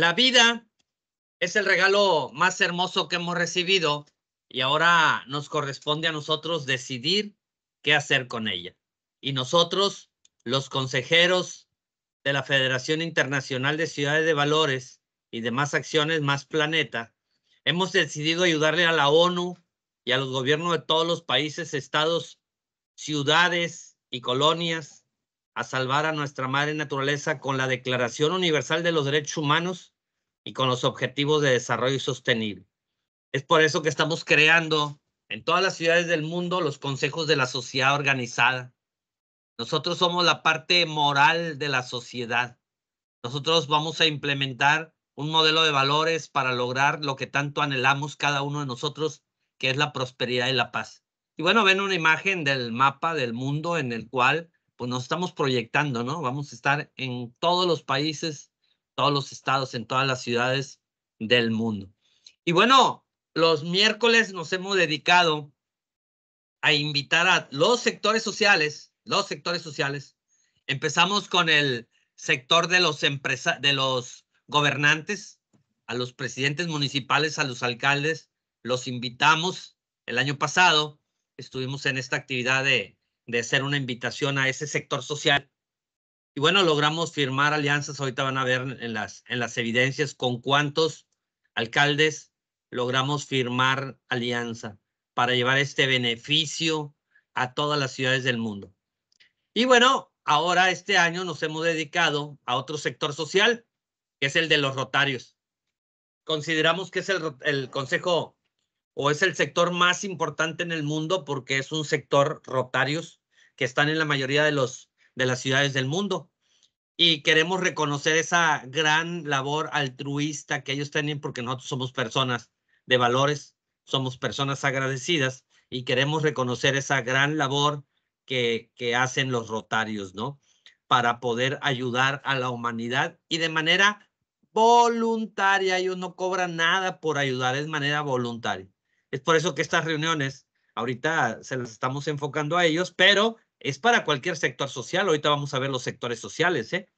La vida es el regalo más hermoso que hemos recibido y ahora nos corresponde a nosotros decidir qué hacer con ella. Y nosotros, los consejeros de la Federación Internacional de Ciudades de Valores y demás acciones más planeta, hemos decidido ayudarle a la ONU y a los gobiernos de todos los países, estados, ciudades y colonias a salvar a nuestra madre naturaleza con la Declaración Universal de los Derechos Humanos y con los Objetivos de Desarrollo Sostenible. Es por eso que estamos creando en todas las ciudades del mundo los consejos de la sociedad organizada. Nosotros somos la parte moral de la sociedad. Nosotros vamos a implementar un modelo de valores para lograr lo que tanto anhelamos cada uno de nosotros, que es la prosperidad y la paz. Y bueno, ven una imagen del mapa del mundo en el cual pues nos estamos proyectando, ¿no? Vamos a estar en todos los países, todos los estados, en todas las ciudades del mundo. Y bueno, los miércoles nos hemos dedicado a invitar a los sectores sociales, los sectores sociales. Empezamos con el sector de los de los gobernantes, a los presidentes municipales, a los alcaldes. Los invitamos el año pasado, estuvimos en esta actividad de de ser una invitación a ese sector social. Y bueno, logramos firmar alianzas, ahorita van a ver en las, en las evidencias con cuántos alcaldes logramos firmar alianza para llevar este beneficio a todas las ciudades del mundo. Y bueno, ahora este año nos hemos dedicado a otro sector social, que es el de los rotarios. Consideramos que es el, el consejo o es el sector más importante en el mundo porque es un sector rotarios que están en la mayoría de, los, de las ciudades del mundo. Y queremos reconocer esa gran labor altruista que ellos tienen porque nosotros somos personas de valores, somos personas agradecidas y queremos reconocer esa gran labor que, hacen los rotarios, ¿no? Para poder ayudar a la humanidad y de manera voluntaria, ellos no cobran nada por ayudar, es manera voluntaria. Es por eso que estas reuniones, ahorita se las estamos enfocando a ellos, pero es para cualquier sector social, ahorita vamos a ver los sectores sociales, ¿eh?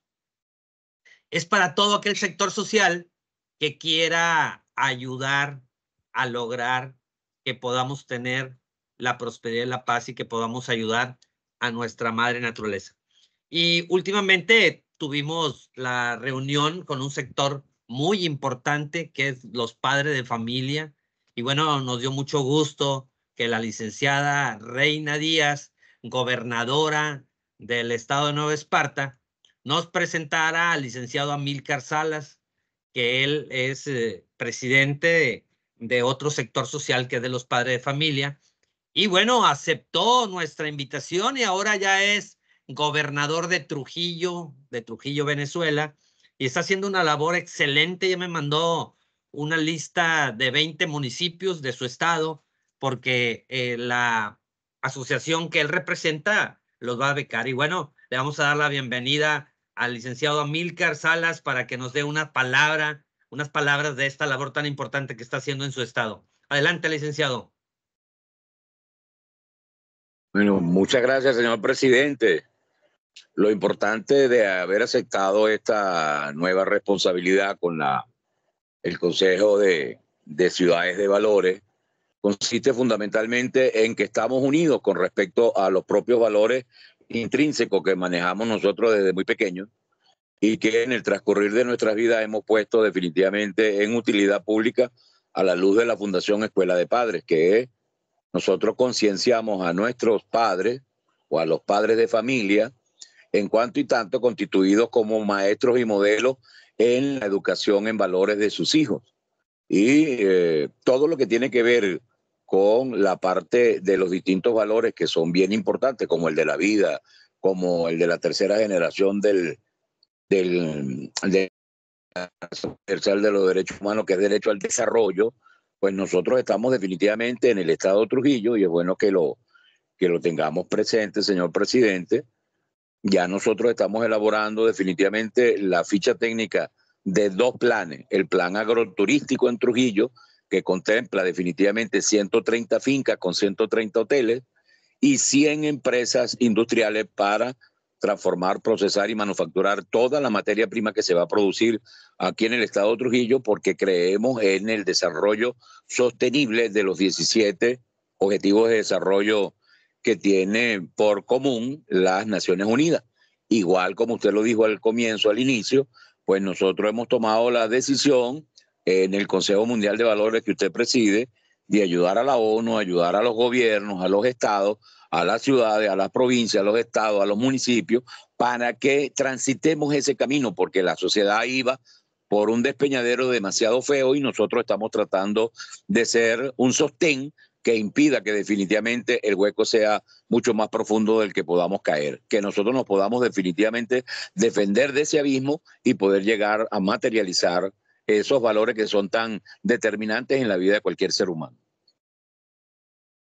es para todo aquel sector social que quiera ayudar a lograr que podamos tener la prosperidad y la paz y que podamos ayudar a nuestra madre naturaleza. Y últimamente tuvimos la reunión con un sector muy importante que es los padres de familia. Y bueno, nos dio mucho gusto que la licenciada Reina Díaz gobernadora del estado de Nueva Esparta, nos presentará al licenciado Amílcar Salas, que él es eh, presidente de, otro sector social que es de los padres de familia. Y bueno, aceptó nuestra invitación y ahora ya es gobernador de Trujillo, de Trujillo, Venezuela, y está haciendo una labor excelente. Ya me mandó una lista de 20 municipios de su estado, porque eh, la asociación que él representa los va a becar. Y bueno, le vamos a dar la bienvenida al licenciado Amílcar Salas para que nos dé una palabra, unas palabras de esta labor tan importante que está haciendo en su estado. Adelante, licenciado. Bueno, muchas gracias, señor presidente. Lo importante de haber aceptado esta nueva responsabilidad con la, el Consejo de, de Ciudades de Valores consiste fundamentalmente en que estamos unidos con respecto a los propios valores intrínsecos que manejamos nosotros desde muy pequeños y que en el transcurrir de nuestras vidas hemos puesto definitivamente en utilidad pública a la luz de la Fundación Escuela de Padres, que nosotros concienciamos a nuestros padres o a los padres de familia en cuanto y tanto constituidos como maestros y modelos en la educación en valores de sus hijos. Y eh, todo lo que tiene que ver con la parte de los distintos valores que son bien importantes, como el de la vida, como el de la tercera generación del, del, del de los derechos humanos, que es derecho al desarrollo, pues nosotros estamos definitivamente en el estado de Trujillo y es bueno que lo, que lo tengamos presente, señor presidente. Ya nosotros estamos elaborando definitivamente la ficha técnica de dos planes, el plan agroturístico en Trujillo que contempla definitivamente 130 fincas con 130 hoteles y 100 empresas industriales para transformar, procesar y manufacturar toda la materia prima que se va a producir aquí en el estado de Trujillo porque creemos en el desarrollo sostenible de los 17 objetivos de desarrollo que tiene por común las Naciones Unidas. Igual como usted lo dijo al comienzo, al inicio, pues nosotros hemos tomado la decisión en el Consejo Mundial de Valores que usted preside, de ayudar a la ONU, ayudar a los gobiernos, a los estados, a las ciudades, a las provincias, a los estados, a los municipios, para que transitemos ese camino, porque la sociedad iba por un despeñadero demasiado feo y nosotros estamos tratando de ser un sostén que impida que definitivamente el hueco sea mucho más profundo del que podamos caer, que nosotros nos podamos definitivamente defender de ese abismo y poder llegar a materializar esos valores que son tan determinantes en la vida de cualquier ser humano.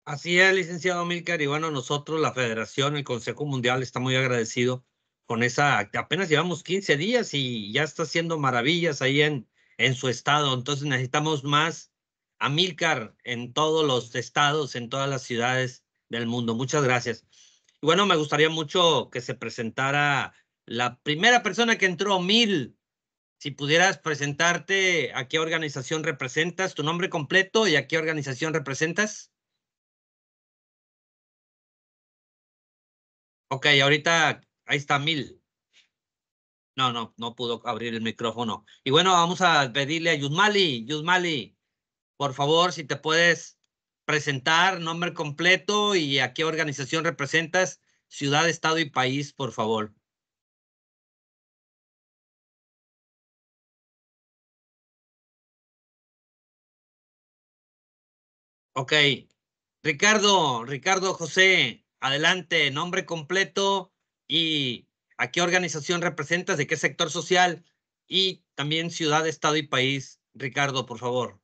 Así es, licenciado Milcar. Y bueno, nosotros, la Federación, el Consejo Mundial, está muy agradecido con esa. Apenas llevamos 15 días y ya está haciendo maravillas ahí en, en su estado. Entonces necesitamos más a Milcar en todos los estados, en todas las ciudades del mundo. Muchas gracias. Y bueno, me gustaría mucho que se presentara la primera persona que entró, Mil, si pudieras presentarte, ¿a qué organización representas? ¿Tu nombre completo y a qué organización representas? Ok, ahorita ahí está Mil. No, no, no pudo abrir el micrófono. Y bueno, vamos a pedirle a Yuzmali. Yuzmali, por favor, si te puedes presentar, nombre completo y a qué organización representas, ciudad, estado y país, por favor. Ok. Ricardo, Ricardo José, adelante, nombre completo y a qué organización representas, de qué sector social y también ciudad, estado y país. Ricardo, por favor.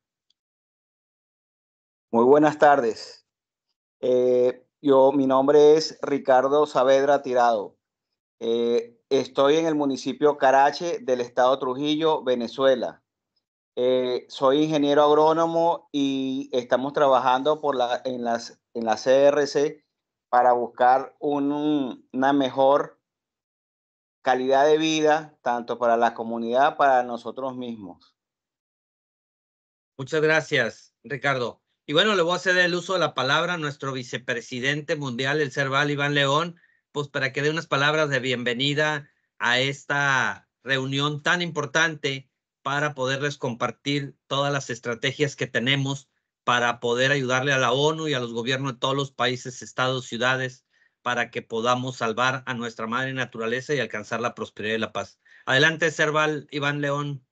Muy buenas tardes. Eh, yo, mi nombre es Ricardo Saavedra Tirado. Eh, estoy en el municipio Carache del estado Trujillo, Venezuela. Eh, soy ingeniero agrónomo y estamos trabajando por la, en, las, en la CRC para buscar una mejor calidad de vida, tanto para la comunidad, para nosotros mismos. Muchas gracias, Ricardo. Y bueno, le voy a ceder el uso de la palabra a nuestro vicepresidente mundial, el Cerval Iván León, pues para que dé unas palabras de bienvenida a esta reunión tan importante para poderles compartir todas las estrategias que tenemos para poder ayudarle a la ONU y a los gobiernos de todos los países, estados, ciudades, para que podamos salvar a nuestra madre naturaleza y alcanzar la prosperidad y la paz. Adelante, Serval, Iván León.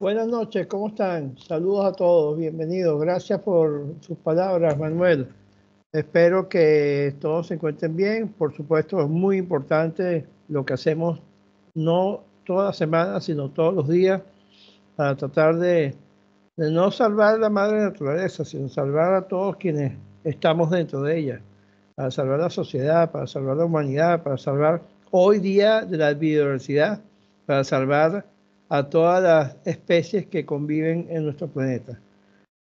Buenas noches, ¿cómo están? Saludos a todos, bienvenidos. Gracias por sus palabras, Manuel. Espero que todos se encuentren bien. Por supuesto, es muy importante lo que hacemos, no todas las semana, sino todos los días, para tratar de, no salvar la madre naturaleza, sino salvar a todos quienes estamos dentro de ella, para salvar la sociedad, para salvar la humanidad, para salvar hoy día de la biodiversidad, para salvar a todas las especies que conviven en nuestro planeta.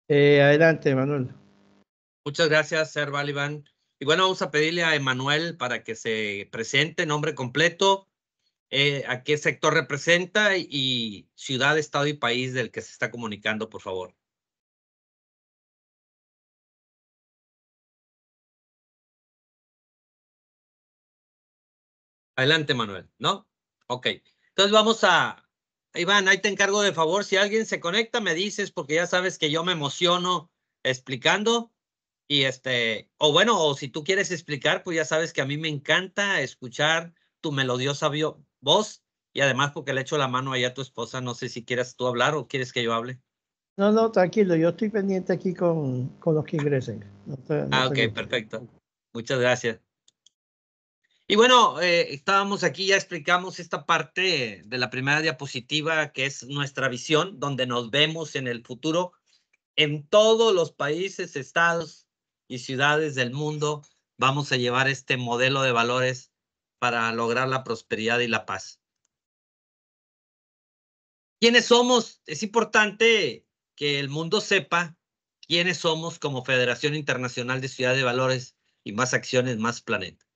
Eh, adelante, Manuel. Muchas gracias, Ser Y bueno, vamos a pedirle a Emanuel para que se presente, nombre completo, eh, a qué sector representa y ciudad, estado y país del que se está comunicando, por favor. Adelante, Manuel, ¿no? Ok. Entonces vamos a, Iván, ahí te encargo de favor, si alguien se conecta, me dices, porque ya sabes que yo me emociono explicando. Y este, o bueno, o si tú quieres explicar, pues ya sabes que a mí me encanta escuchar tu melodiosa vos y además porque le echo la mano allá a tu esposa. No sé si quieras tú hablar o quieres que yo hable. No, no, tranquilo, yo estoy pendiente aquí con, con los que ingresen. ah, ok, perfecto. Muchas gracias. Y bueno, eh, estábamos aquí, ya explicamos esta parte de la primera diapositiva, que es nuestra visión, donde nos vemos en el futuro en todos los países, estados y ciudades del mundo. Vamos a llevar este modelo de valores para lograr la prosperidad y la paz. ¿Quiénes somos? Es importante que el mundo sepa quiénes somos como Federación Internacional de Ciudad de Valores y más acciones, más planeta.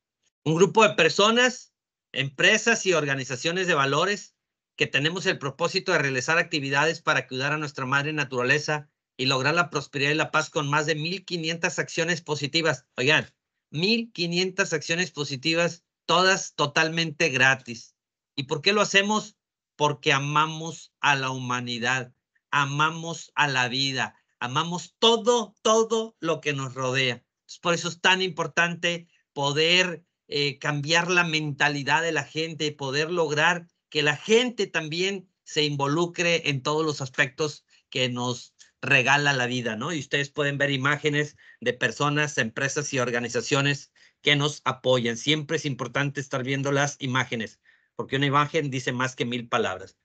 Un grupo de personas, empresas y organizaciones de valores que tenemos el propósito de realizar actividades para cuidar a nuestra madre naturaleza y lograr la prosperidad y la paz con más de 1.500 acciones positivas. Oigan, 1.500 acciones positivas todas totalmente gratis. ¿Y por qué lo hacemos? Porque amamos a la humanidad, amamos a la vida, amamos todo, todo lo que nos rodea. por eso es tan importante poder eh, cambiar la mentalidad de la gente, Y poder lograr que la gente también se involucre en todos los aspectos que nos regala la vida, ¿no? Y ustedes pueden ver imágenes de personas, empresas y organizaciones que nos apoyan. Siempre es importante estar viendo las imágenes, porque una imagen dice más que mil palabras.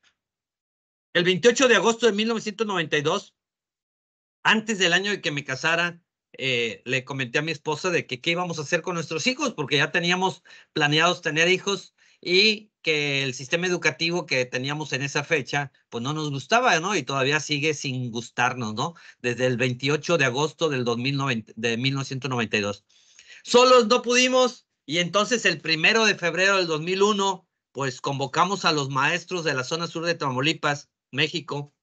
El 28 de agosto de 1992, antes del año de que me casara, eh, le comenté a mi esposa de que qué íbamos a hacer con nuestros hijos, porque ya teníamos planeados tener hijos y que el sistema educativo que teníamos en esa fecha, pues no nos gustaba, ¿no? Y todavía sigue sin gustarnos, ¿no? Desde el 28 de agosto del de 1992. Solos no pudimos y entonces el primero de febrero del 2001, pues convocamos a los maestros de la zona sur de Tamaulipas, México,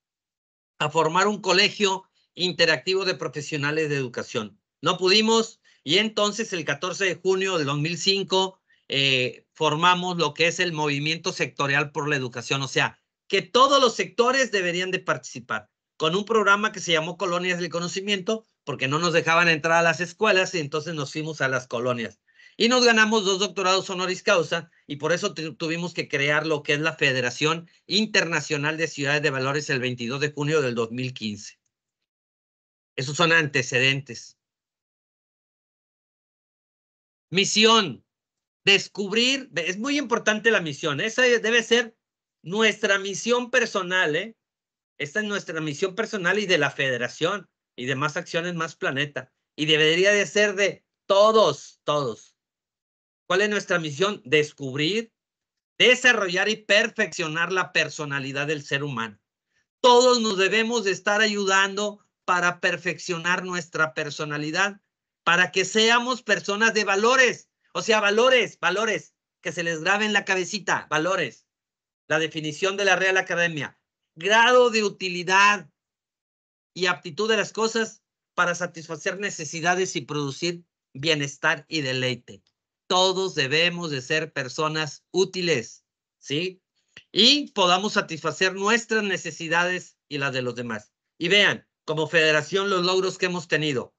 a formar un colegio interactivo de profesionales de educación. No pudimos y entonces el 14 de junio del 2005 eh, formamos lo que es el movimiento sectorial por la educación, o sea, que todos los sectores deberían de participar con un programa que se llamó Colonias del Conocimiento, porque no nos dejaban entrar a las escuelas y entonces nos fuimos a las colonias. Y nos ganamos dos doctorados honoris causa y por eso tuvimos que crear lo que es la Federación Internacional de Ciudades de Valores el 22 de junio del 2015. Esos son antecedentes. Misión, descubrir, es muy importante la misión, esa debe ser nuestra misión personal, ¿eh? Esta es nuestra misión personal y de la federación y de más acciones, más planeta. Y debería de ser de todos, todos. ¿Cuál es nuestra misión? Descubrir, desarrollar y perfeccionar la personalidad del ser humano. Todos nos debemos de estar ayudando para perfeccionar nuestra personalidad, para que seamos personas de valores. O sea, valores, valores, que se les grabe en la cabecita, valores. La definición de la Real Academia, grado de utilidad y aptitud de las cosas para satisfacer necesidades y producir bienestar y deleite. Todos debemos de ser personas útiles, ¿sí? Y podamos satisfacer nuestras necesidades y las de los demás. Y vean, como federación, los logros que hemos tenido.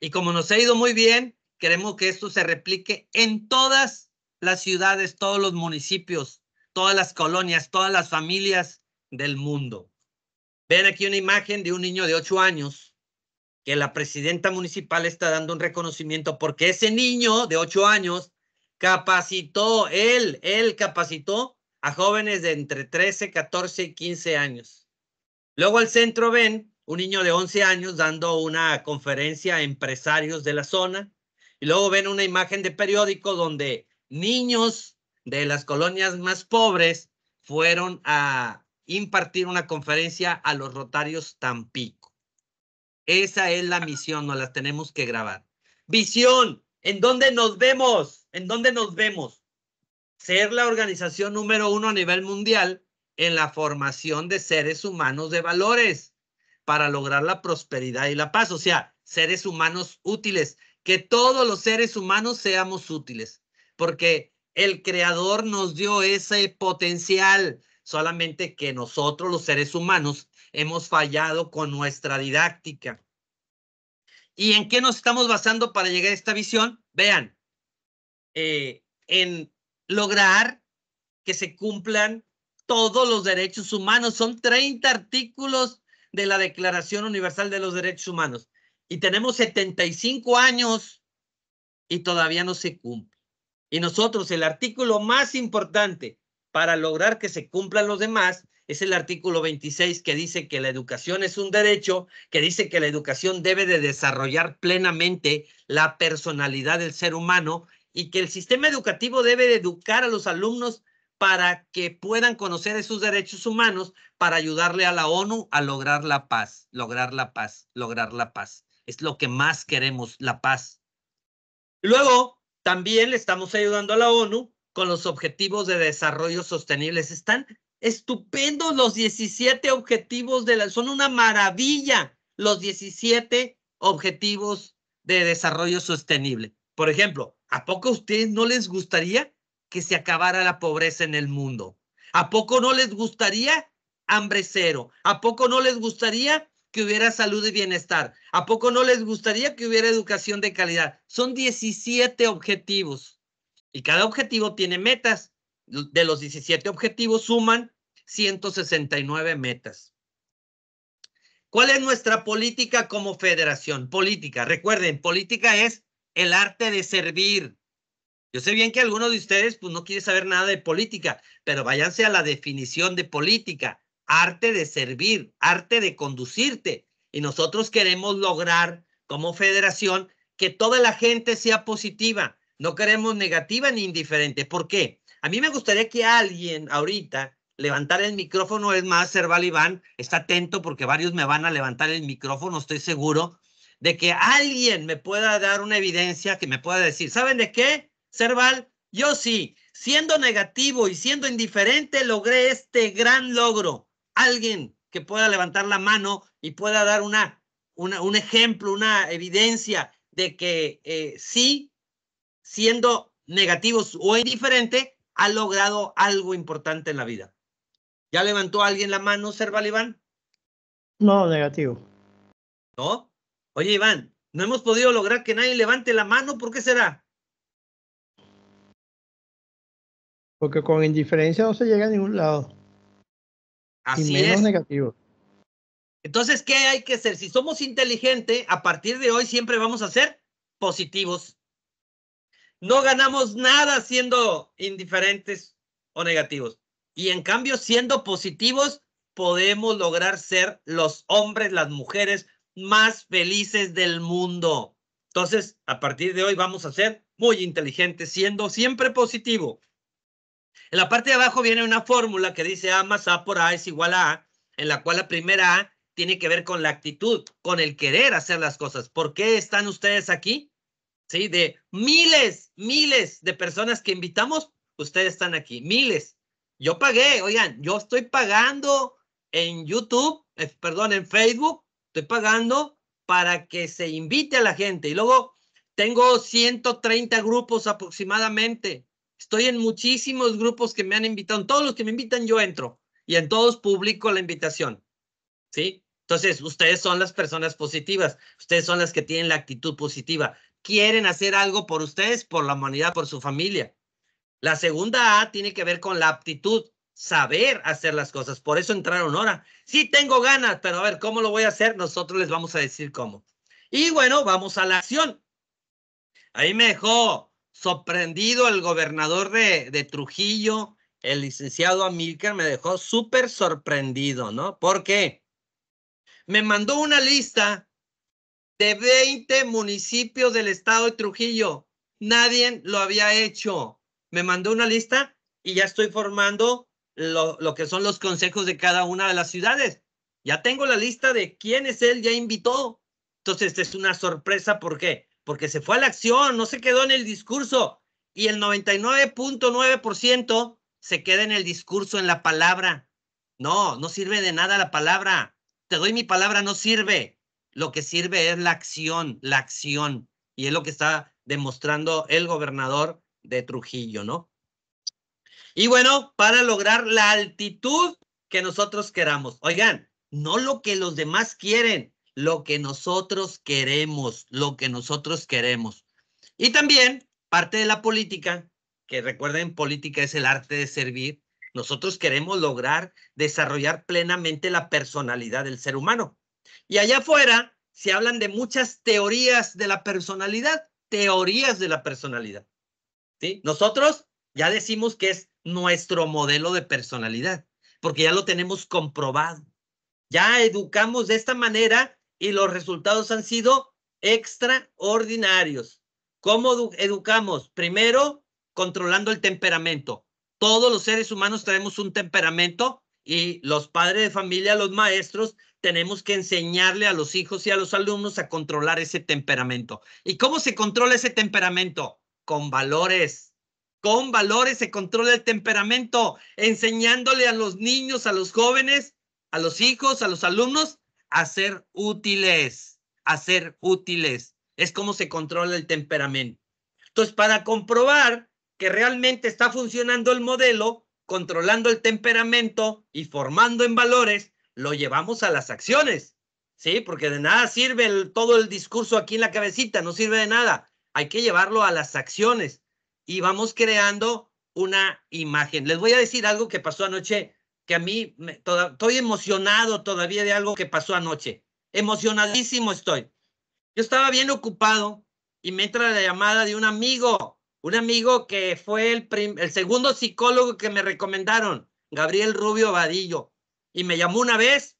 Y como nos ha ido muy bien, queremos que esto se replique en todas las ciudades, todos los municipios, todas las colonias, todas las familias, del mundo. Ven aquí una imagen de un niño de 8 años que la presidenta municipal está dando un reconocimiento porque ese niño de 8 años capacitó, él, él capacitó a jóvenes de entre 13, 14 y 15 años. Luego al centro ven un niño de 11 años dando una conferencia a empresarios de la zona. Y luego ven una imagen de periódico donde niños de las colonias más pobres fueron a impartir una conferencia a los Rotarios Tampico. Esa es la misión, no la tenemos que grabar. Visión, ¿en dónde nos vemos? ¿En dónde nos vemos? Ser la organización número uno a nivel mundial en la formación de seres humanos de valores para lograr la prosperidad y la paz, o sea, seres humanos útiles, que todos los seres humanos seamos útiles, porque el creador nos dio ese potencial, solamente que nosotros los seres humanos hemos fallado con nuestra didáctica. ¿Y en qué nos estamos basando para llegar a esta visión? Vean, eh, en lograr que se cumplan todos los derechos humanos. Son 30 artículos de la Declaración Universal de los Derechos Humanos. Y tenemos 75 años y todavía no se cumple. Y nosotros, el artículo más importante, para lograr que se cumplan los demás, es el artículo 26 que dice que la educación es un derecho, que dice que la educación debe de desarrollar plenamente la personalidad del ser humano y que el sistema educativo debe de educar a los alumnos para que puedan conocer esos derechos humanos para ayudarle a la ONU a lograr la paz, lograr la paz, lograr la paz. Es lo que más queremos, la paz. Luego, también le estamos ayudando a la ONU con los objetivos de desarrollo sostenible. Están estupendos los 17 objetivos de la, son una maravilla los 17 objetivos de desarrollo sostenible. Por ejemplo, ¿a poco a ustedes no les gustaría que se acabara la pobreza en el mundo? ¿A poco no les gustaría hambre cero? ¿A poco no les gustaría que hubiera salud y bienestar? ¿A poco no les gustaría que hubiera educación de calidad? Son 17 objetivos. Y cada objetivo tiene metas. De los 17 objetivos suman 169 metas. ¿Cuál es nuestra política como federación? Política, recuerden, política es el arte de servir. Yo sé bien que algunos de ustedes pues, no quiere saber nada de política, pero váyanse a la definición de política, arte de servir, arte de conducirte. Y nosotros queremos lograr como federación que toda la gente sea positiva, no queremos negativa ni indiferente. ¿Por qué? A mí me gustaría que alguien ahorita levantara el micrófono. Es más, Cerval Iván, está atento porque varios me van a levantar el micrófono, estoy seguro, de que alguien me pueda dar una evidencia que me pueda decir, ¿saben de qué? Cerval, yo sí, siendo negativo y siendo indiferente, logré este gran logro. Alguien que pueda levantar la mano y pueda dar una, un ejemplo, una evidencia de que eh, sí siendo negativos o indiferente, ha logrado algo importante en la vida. ¿Ya levantó alguien la mano, Serval Iván? No, negativo. ¿No? Oye, Iván, no hemos podido lograr que nadie levante la mano, ¿por qué será? Porque con indiferencia no se llega a ningún lado. Así y menos negativo. Entonces, ¿qué hay que hacer? Si somos inteligentes, a partir de hoy siempre vamos a ser positivos no ganamos nada siendo indiferentes o negativos. Y en cambio, siendo positivos, podemos lograr ser los hombres, las mujeres más felices del mundo. Entonces, a partir de hoy vamos a ser muy inteligentes, siendo siempre positivo. En la parte de abajo viene una fórmula que dice A más A por A es igual a A, en la cual la primera A tiene que ver con la actitud, con el querer hacer las cosas. ¿Por qué están ustedes aquí? ¿sí? De miles, miles de personas que invitamos, ustedes están aquí, miles. Yo pagué, oigan, yo estoy pagando en YouTube, eh, perdón, en Facebook, estoy pagando para que se invite a la gente. Y luego tengo 130 grupos aproximadamente. Estoy en muchísimos grupos que me han invitado. En todos los que me invitan, yo entro. Y en todos publico la invitación. ¿Sí? Entonces, ustedes son las personas positivas, ustedes son las que tienen la actitud positiva quieren hacer algo por ustedes, por la humanidad, por su familia. La segunda A tiene que ver con la aptitud, saber hacer las cosas. Por eso entraron ahora. Sí tengo ganas, pero a ver, ¿cómo lo voy a hacer? Nosotros les vamos a decir cómo. Y bueno, vamos a la acción. Ahí me dejó sorprendido el gobernador de, de Trujillo, el licenciado Amílcar, me dejó súper sorprendido, ¿no? Porque me mandó una lista de 20 municipios del estado de Trujillo. Nadie lo había hecho. Me mandó una lista y ya estoy formando lo, que son los consejos de cada una de las ciudades. Ya tengo la lista de es él ya invitó. Entonces, es una sorpresa. ¿Por qué? Porque se fue a la acción, no se quedó en el discurso. Y el 99.9% se queda en el discurso, en la palabra. No, no sirve de nada la palabra. Te doy mi palabra, no sirve. Lo que sirve es la acción, la acción. Y es lo que está demostrando el gobernador de Trujillo, ¿no? Y bueno, para lograr la altitud que nosotros queramos. Oigan, no lo que los demás quieren, lo que nosotros queremos, lo que nosotros queremos. Y también parte de la política, que recuerden, política es el arte de servir. Nosotros queremos lograr desarrollar plenamente la personalidad del ser humano. Y allá afuera se hablan de muchas teorías de la personalidad, teorías de la personalidad. ¿sí? Nosotros ya decimos que es nuestro modelo de personalidad, porque ya lo tenemos comprobado. Ya educamos de esta manera y los resultados han sido extraordinarios. ¿Cómo educamos? Primero, controlando el temperamento. Todos los seres humanos tenemos un temperamento y los padres de familia, los maestros, tenemos que enseñarle a los hijos y a los alumnos a controlar ese temperamento. ¿Y cómo se controla ese temperamento? Con valores. Con valores se controla el temperamento, enseñándole a los niños, a los jóvenes, a los hijos, a los alumnos, a ser útiles, a ser útiles. Es como se controla el temperamento. Entonces, para comprobar que realmente está funcionando el modelo, controlando el temperamento y formando en valores, lo llevamos a las acciones, ¿sí? Porque de nada sirve todo el discurso aquí en la cabecita, no sirve de nada. Hay que llevarlo a las acciones y vamos creando una imagen. Les voy a decir algo que pasó anoche, que a mí me, estoy emocionado todavía de algo que pasó anoche. Emocionadísimo estoy. Yo estaba bien ocupado y me entra la llamada de un amigo, un amigo que fue el, el segundo psicólogo que me recomendaron, Gabriel Rubio Vadillo y me llamó una vez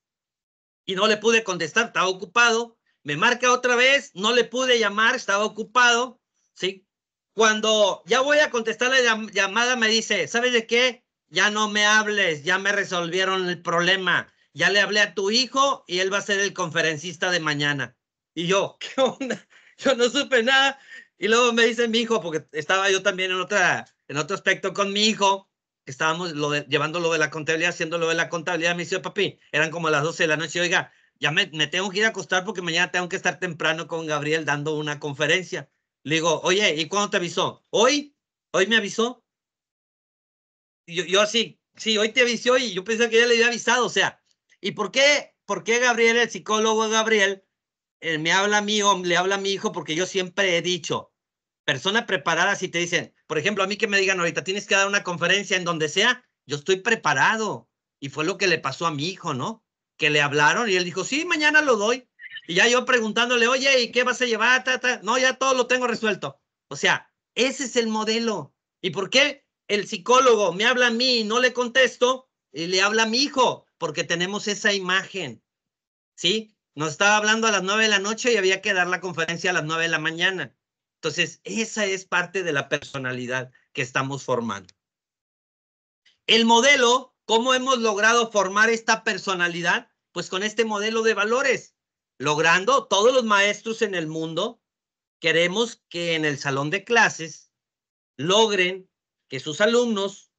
y no le pude contestar, estaba ocupado. Me marca otra vez, no le pude llamar, estaba ocupado, ¿sí? Cuando ya voy a contestar la llamada, me dice, ¿sabes de qué? Ya no me hables, ya me resolvieron el problema. Ya le hablé a tu hijo y él va a ser el conferencista de mañana. Y yo, ¿qué onda? Yo no supe nada. Y luego me dice mi hijo, porque estaba yo también en, otra, en otro aspecto con mi hijo, estábamos lo de, llevando lo de la contabilidad, haciendo lo de la contabilidad, me dice, papi, eran como las 12 de la noche, oiga, ya me, tengo que ir a acostar porque mañana tengo que estar temprano con Gabriel dando una conferencia. Le digo, oye, ¿y cuándo te avisó? ¿Hoy? ¿Hoy me avisó? Yo, así, sí, hoy te avisó y yo pensé que ya le había avisado, o sea, ¿y por qué, por qué Gabriel, el psicólogo Gabriel, él eh, me habla a mí le habla a mi hijo? Porque yo siempre he dicho, persona preparada, si te dicen, por ejemplo, a mí que me digan ahorita, tienes que dar una conferencia en donde sea, yo estoy preparado. Y fue lo que le pasó a mi hijo, ¿no? Que le hablaron y él dijo, sí, mañana lo doy. Y ya yo preguntándole, oye, ¿y qué vas a llevar? No, ya todo lo tengo resuelto. O sea, ese es el modelo. ¿Y por qué el psicólogo me habla a mí y no le contesto y le habla a mi hijo? Porque tenemos esa imagen. ¿Sí? Nos estaba hablando a las nueve de la noche y había que dar la conferencia a las nueve de la mañana. Entonces, esa es parte de la personalidad que estamos formando. El modelo, ¿cómo hemos logrado formar esta personalidad? Pues con este modelo de valores, logrando todos los maestros en el mundo, queremos que en el salón de clases logren que sus alumnos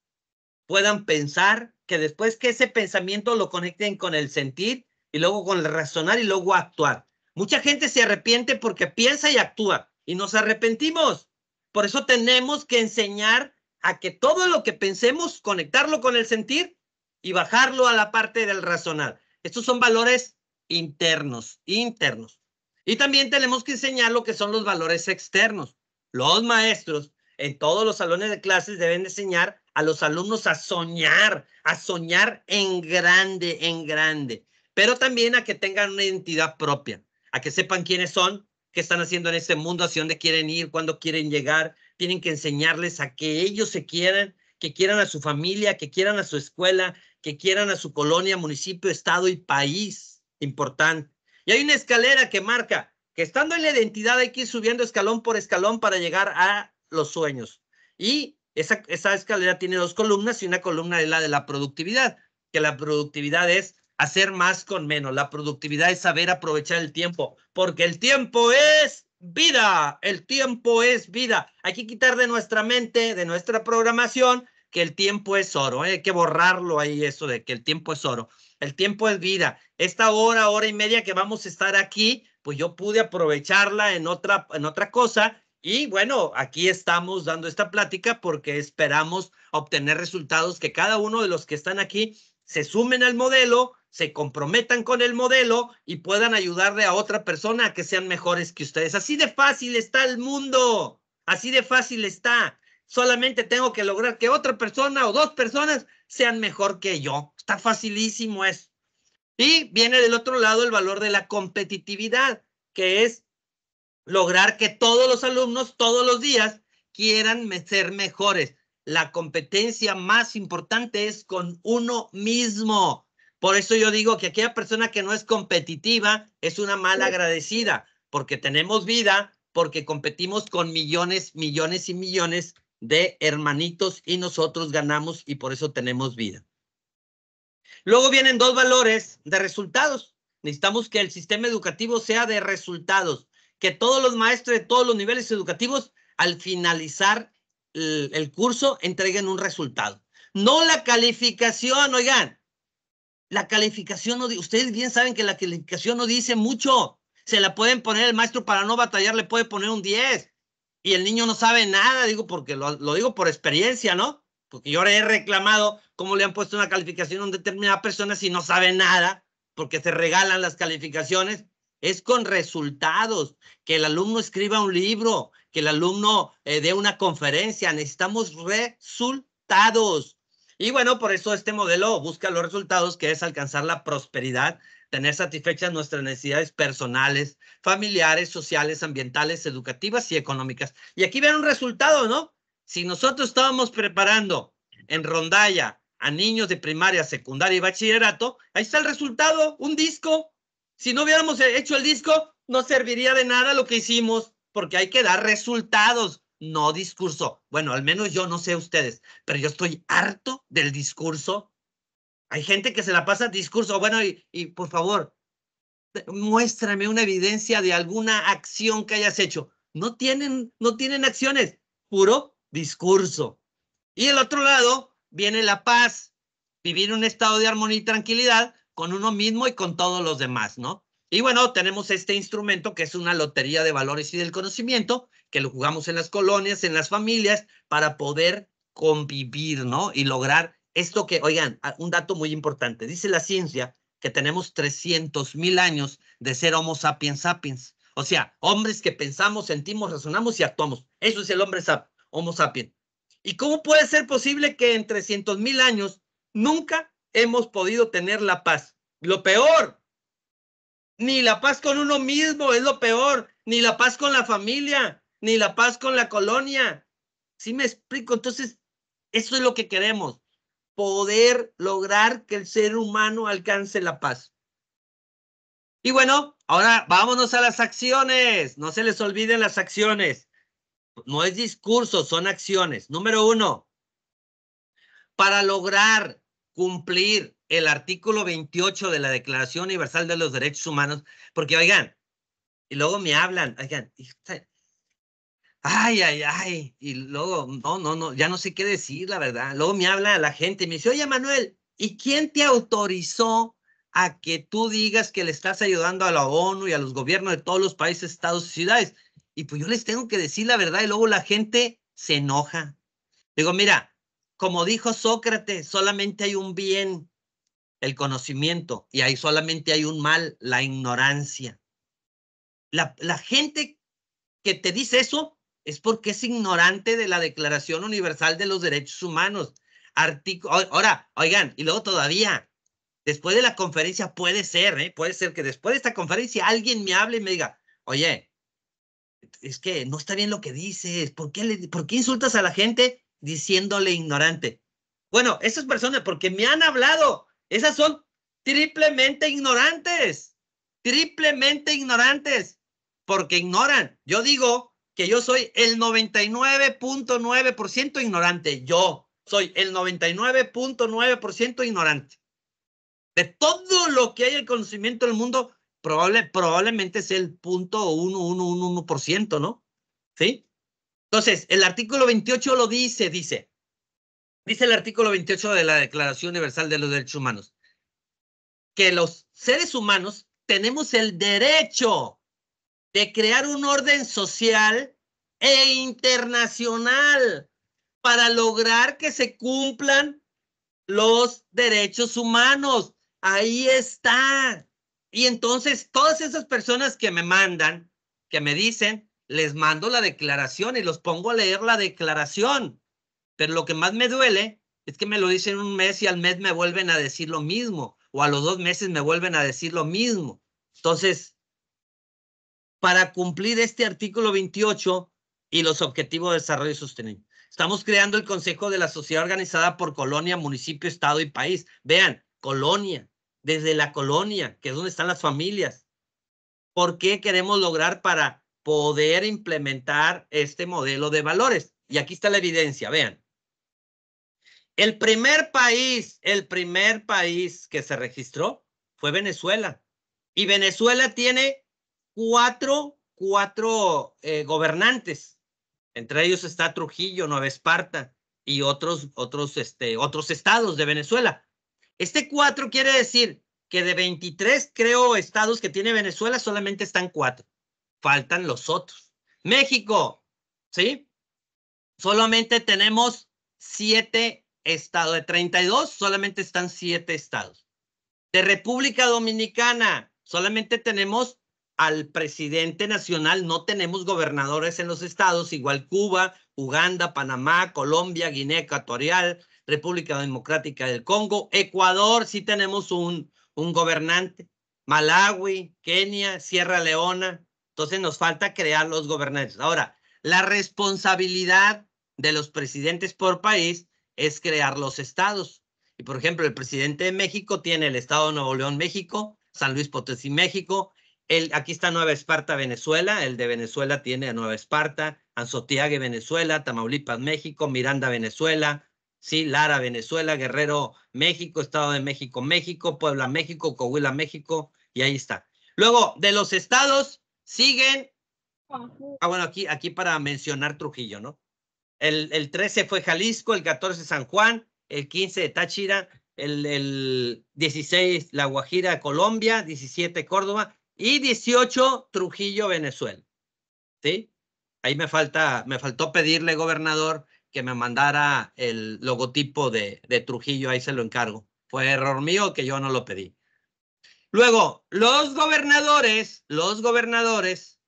puedan pensar, que después que ese pensamiento lo conecten con el sentir y luego con el razonar y luego actuar. Mucha gente se arrepiente porque piensa y actúa, y nos arrepentimos. Por eso tenemos que enseñar a que todo lo que pensemos, conectarlo con el sentir y bajarlo a la parte del razonar. Estos son valores internos, internos. Y también tenemos que enseñar lo que son los valores externos. Los maestros en todos los salones de clases deben enseñar a los alumnos a soñar, a soñar en grande, en grande, pero también a que tengan una identidad propia, a que sepan quiénes son, qué están haciendo en este mundo, hacia dónde quieren ir, cuándo quieren llegar. Tienen que enseñarles a que ellos se quieran, que quieran a su familia, que quieran a su escuela, que quieran a su colonia, municipio, estado y país. Importante. Y hay una escalera que marca que estando en la identidad hay que ir subiendo escalón por escalón para llegar a los sueños. Y esa, esa escalera tiene dos columnas y una columna es la de la productividad, que la productividad es hacer más con menos. La productividad es saber aprovechar el tiempo, porque el tiempo es vida, el tiempo es vida. Hay que quitar de nuestra mente, de nuestra programación, que el tiempo es oro. ¿eh? Hay que borrarlo ahí eso de que el tiempo es oro. El tiempo es vida. Esta hora, hora y media que vamos a estar aquí, pues yo pude aprovecharla en otra, en otra cosa. Y bueno, aquí estamos dando esta plática porque esperamos obtener resultados que cada uno de los que están aquí se sumen al modelo, se comprometan con el modelo y puedan ayudarle a otra persona a que sean mejores que ustedes. Así de fácil está el mundo, así de fácil está. Solamente tengo que lograr que otra persona o dos personas sean mejor que yo. Está facilísimo eso. Y viene del otro lado el valor de la competitividad, que es lograr que todos los alumnos todos los días quieran ser mejores la competencia más importante es con uno mismo. Por eso yo digo que aquella persona que no es competitiva es una mal agradecida, porque tenemos vida, porque competimos con millones, millones y millones de hermanitos y nosotros ganamos y por eso tenemos vida. Luego vienen dos valores de resultados. Necesitamos que el sistema educativo sea de resultados, que todos los maestros de todos los niveles educativos al finalizar el, curso entreguen un resultado. No la calificación, oigan, la calificación no, ustedes bien saben que la calificación no dice mucho. Se la pueden poner el maestro para no batallar, le puede poner un 10. Y el niño no sabe nada, digo, porque lo, digo por experiencia, ¿no? Porque yo ahora he reclamado cómo le han puesto una calificación a una determinada persona si no sabe nada, porque se regalan las calificaciones. Es con resultados, que el alumno escriba un libro, que el alumno eh, dé una conferencia, necesitamos resultados. Y bueno, por eso este modelo busca los resultados, que es alcanzar la prosperidad, tener satisfechas nuestras necesidades personales, familiares, sociales, ambientales, educativas y económicas. Y aquí ven un resultado, ¿no? Si nosotros estábamos preparando en rondalla a niños de primaria, secundaria y bachillerato, ahí está el resultado, un disco. Si no hubiéramos hecho el disco, no serviría de nada lo que hicimos porque hay que dar resultados, no discurso. Bueno, al menos yo no sé ustedes, pero yo estoy harto del discurso. Hay gente que se la pasa discurso. Bueno, y, por favor, muéstrame una evidencia de alguna acción que hayas hecho. No tienen, no tienen acciones, puro discurso. Y el otro lado viene la paz, vivir un estado de armonía y tranquilidad con uno mismo y con todos los demás, ¿no? Y bueno, tenemos este instrumento que es una lotería de valores y del conocimiento, que lo jugamos en las colonias, en las familias, para poder convivir, ¿no? Y lograr esto que, oigan, un dato muy importante, dice la ciencia que tenemos 300 mil años de ser Homo sapiens sapiens. O sea, hombres que pensamos, sentimos, razonamos y actuamos. Eso es el hombre sap, Homo sapiens. ¿Y cómo puede ser posible que en 300 mil años nunca hemos podido tener la paz? Lo peor, ni la paz con uno mismo es lo peor, ni la paz con la familia, ni la paz con la colonia. ¿Sí me explico? Entonces, eso es lo que queremos, poder lograr que el ser humano alcance la paz. Y bueno, ahora vámonos a las acciones. No se les olviden las acciones. No es discurso, son acciones. Número uno, para lograr cumplir el artículo 28 de la Declaración Universal de los Derechos Humanos, porque oigan, y luego me hablan, oigan, ay, ay, ay, y luego, no, no, no, ya no sé qué decir, la verdad. Luego me habla la gente y me dice, oye, Manuel, ¿y quién te autorizó a que tú digas que le estás ayudando a la ONU y a los gobiernos de todos los países, estados y ciudades? Y pues yo les tengo que decir la verdad y luego la gente se enoja. Digo, mira, como dijo Sócrates, solamente hay un bien, el conocimiento, y ahí solamente hay un mal, la ignorancia. La, gente que te dice eso es porque es ignorante de la Declaración Universal de los Derechos Humanos. ahora, oigan, y luego todavía, después de la conferencia puede ser, ¿eh? puede ser que después de esta conferencia alguien me hable y me diga, oye, es que no está bien lo que dices, qué, ¿por qué insultas a la gente diciéndole ignorante. Bueno, esas personas, porque me han hablado, esas son triplemente ignorantes, triplemente ignorantes, porque ignoran. Yo digo que yo soy el 99.9% ignorante, yo soy el 99.9% ignorante. De todo lo que hay el conocimiento del mundo, probablemente es el punto 0.1111%, ¿no? ¿Sí? Entonces, el artículo 28 lo dice, dice. Dice el artículo 28 de la Declaración Universal de los Derechos Humanos que los seres humanos tenemos el derecho de crear un orden social e internacional para lograr que se cumplan los derechos humanos. Ahí está. Y entonces todas esas personas que me mandan, que me dicen, les mando la declaración y los pongo a leer la declaración. Pero lo que más me duele es que me lo dicen un mes y al mes me vuelven a decir lo mismo o a los dos meses me vuelven a decir lo mismo. Entonces, para cumplir este artículo 28 y los objetivos de desarrollo sostenible. Estamos creando el Consejo de la Sociedad Organizada por Colonia, Municipio, Estado y País. Vean, colonia, desde la colonia, que es donde están las familias. ¿Por qué queremos lograr para poder implementar este modelo de valores. Y aquí está la evidencia, vean. El primer país, el primer país que se registró fue Venezuela. Y Venezuela tiene cuatro, cuatro eh, gobernantes. Entre ellos está Trujillo, Nueva Esparta y otros, otros, este, otros estados de Venezuela. Este cuatro quiere decir que de 23, creo, estados que tiene Venezuela, solamente están cuatro faltan los otros. México, ¿sí? Solamente tenemos siete estados, de 32 solamente están siete estados. De República Dominicana, solamente tenemos al presidente nacional, no tenemos gobernadores en los estados, igual Cuba, Uganda, Panamá, Colombia, Guinea Ecuatorial, República Democrática del Congo, Ecuador, sí tenemos un, un gobernante, Malawi, Kenia, Sierra Leona, entonces nos falta crear los gobernantes. Ahora, la responsabilidad de los presidentes por país es crear los estados. Y por ejemplo, el presidente de México tiene el estado de Nuevo León, México, San Luis Potosí, México. El, aquí está Nueva Esparta, Venezuela. El de Venezuela tiene a Nueva Esparta, Anzotiague, Venezuela, Tamaulipas, México, Miranda, Venezuela, sí, Lara, Venezuela, Guerrero, México, Estado de México, México, Puebla, México, Coahuila, México, y ahí está. Luego, de los estados, Siguen. Ah, bueno, aquí, aquí para mencionar Trujillo, ¿no? El, el 13 fue Jalisco, el 14 San Juan, el 15 Táchira, el, el 16 La Guajira, Colombia, 17 Córdoba y 18 Trujillo, Venezuela. ¿Sí? Ahí me falta, me faltó pedirle, gobernador, que me mandara el logotipo de Trujillo, ahí se lo encargo. Fue error mío que yo no lo pedí. Luego, los gobernadores, los gobernadores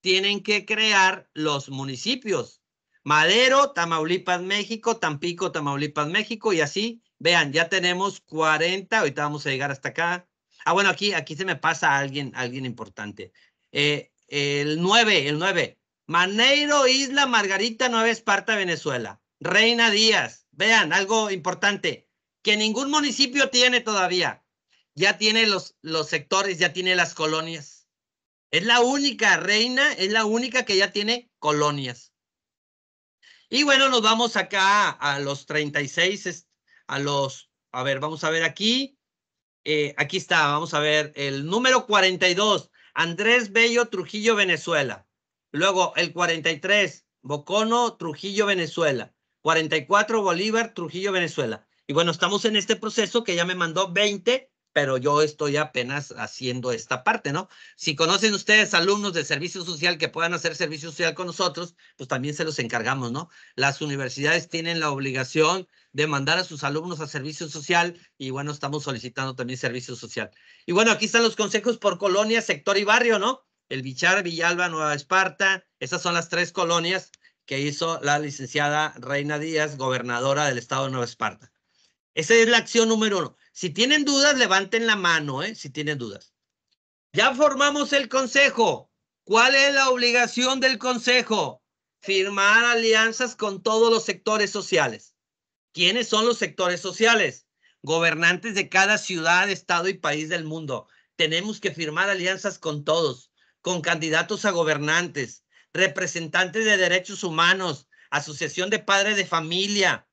tienen que crear los municipios. Madero, Tamaulipas, México, Tampico, Tamaulipas, México y así. Vean, ya tenemos 40, ahorita vamos a llegar hasta acá. Ah, bueno, aquí, aquí se me pasa alguien, alguien importante. Eh, el 9, el 9. Maneiro, Isla, Margarita, Nueva Esparta, Venezuela. Reina Díaz. Vean, algo importante que ningún municipio tiene todavía ya tiene los, los sectores, ya tiene las colonias. Es la única reina, es la única que ya tiene colonias. Y bueno, nos vamos acá a los 36, a los, a ver, vamos a ver aquí. Eh, aquí está, vamos a ver el número 42, Andrés Bello Trujillo, Venezuela. Luego el 43, Bocono Trujillo, Venezuela. 44, Bolívar Trujillo, Venezuela. Y bueno, estamos en este proceso que ya me mandó 20 pero yo estoy apenas haciendo esta parte, ¿no? Si conocen ustedes alumnos de servicio social que puedan hacer servicio social con nosotros, pues también se los encargamos, ¿no? Las universidades tienen la obligación de mandar a sus alumnos a servicio social y bueno, estamos solicitando también servicio social. Y bueno, aquí están los consejos por colonia, sector y barrio, ¿no? El Bichar, Villalba, Nueva Esparta, esas son las tres colonias que hizo la licenciada Reina Díaz, gobernadora del estado de Nueva Esparta. Esa es la acción número uno. Si tienen dudas, levanten la mano, ¿eh? si tienen dudas. Ya formamos el consejo. ¿Cuál es la obligación del consejo? Firmar alianzas con todos los sectores sociales. ¿Quiénes son los sectores sociales? Gobernantes de cada ciudad, estado y país del mundo. Tenemos que firmar alianzas con todos, con candidatos a gobernantes, representantes de derechos humanos, asociación de padres de familia,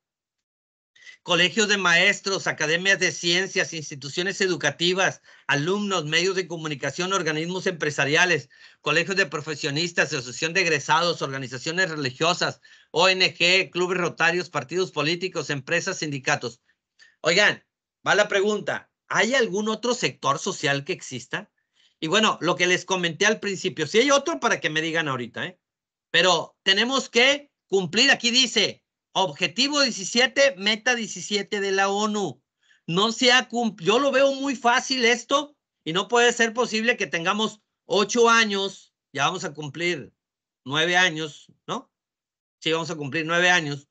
colegios de maestros, academias de ciencias, instituciones educativas, alumnos, medios de comunicación, organismos empresariales, colegios de profesionistas, asociación de egresados, organizaciones religiosas, ONG, clubes rotarios, partidos políticos, empresas, sindicatos. Oigan, va la pregunta, ¿hay algún otro sector social que exista? Y bueno, lo que les comenté al principio, si hay otro para que me digan ahorita, ¿eh? pero tenemos que cumplir, aquí dice, objetivo 17, meta 17 de la ONU. No se ha cumplido. Yo lo veo muy fácil esto y no puede ser posible que tengamos ocho años, ya vamos a cumplir nueve años, ¿no? Sí, vamos a cumplir nueve años.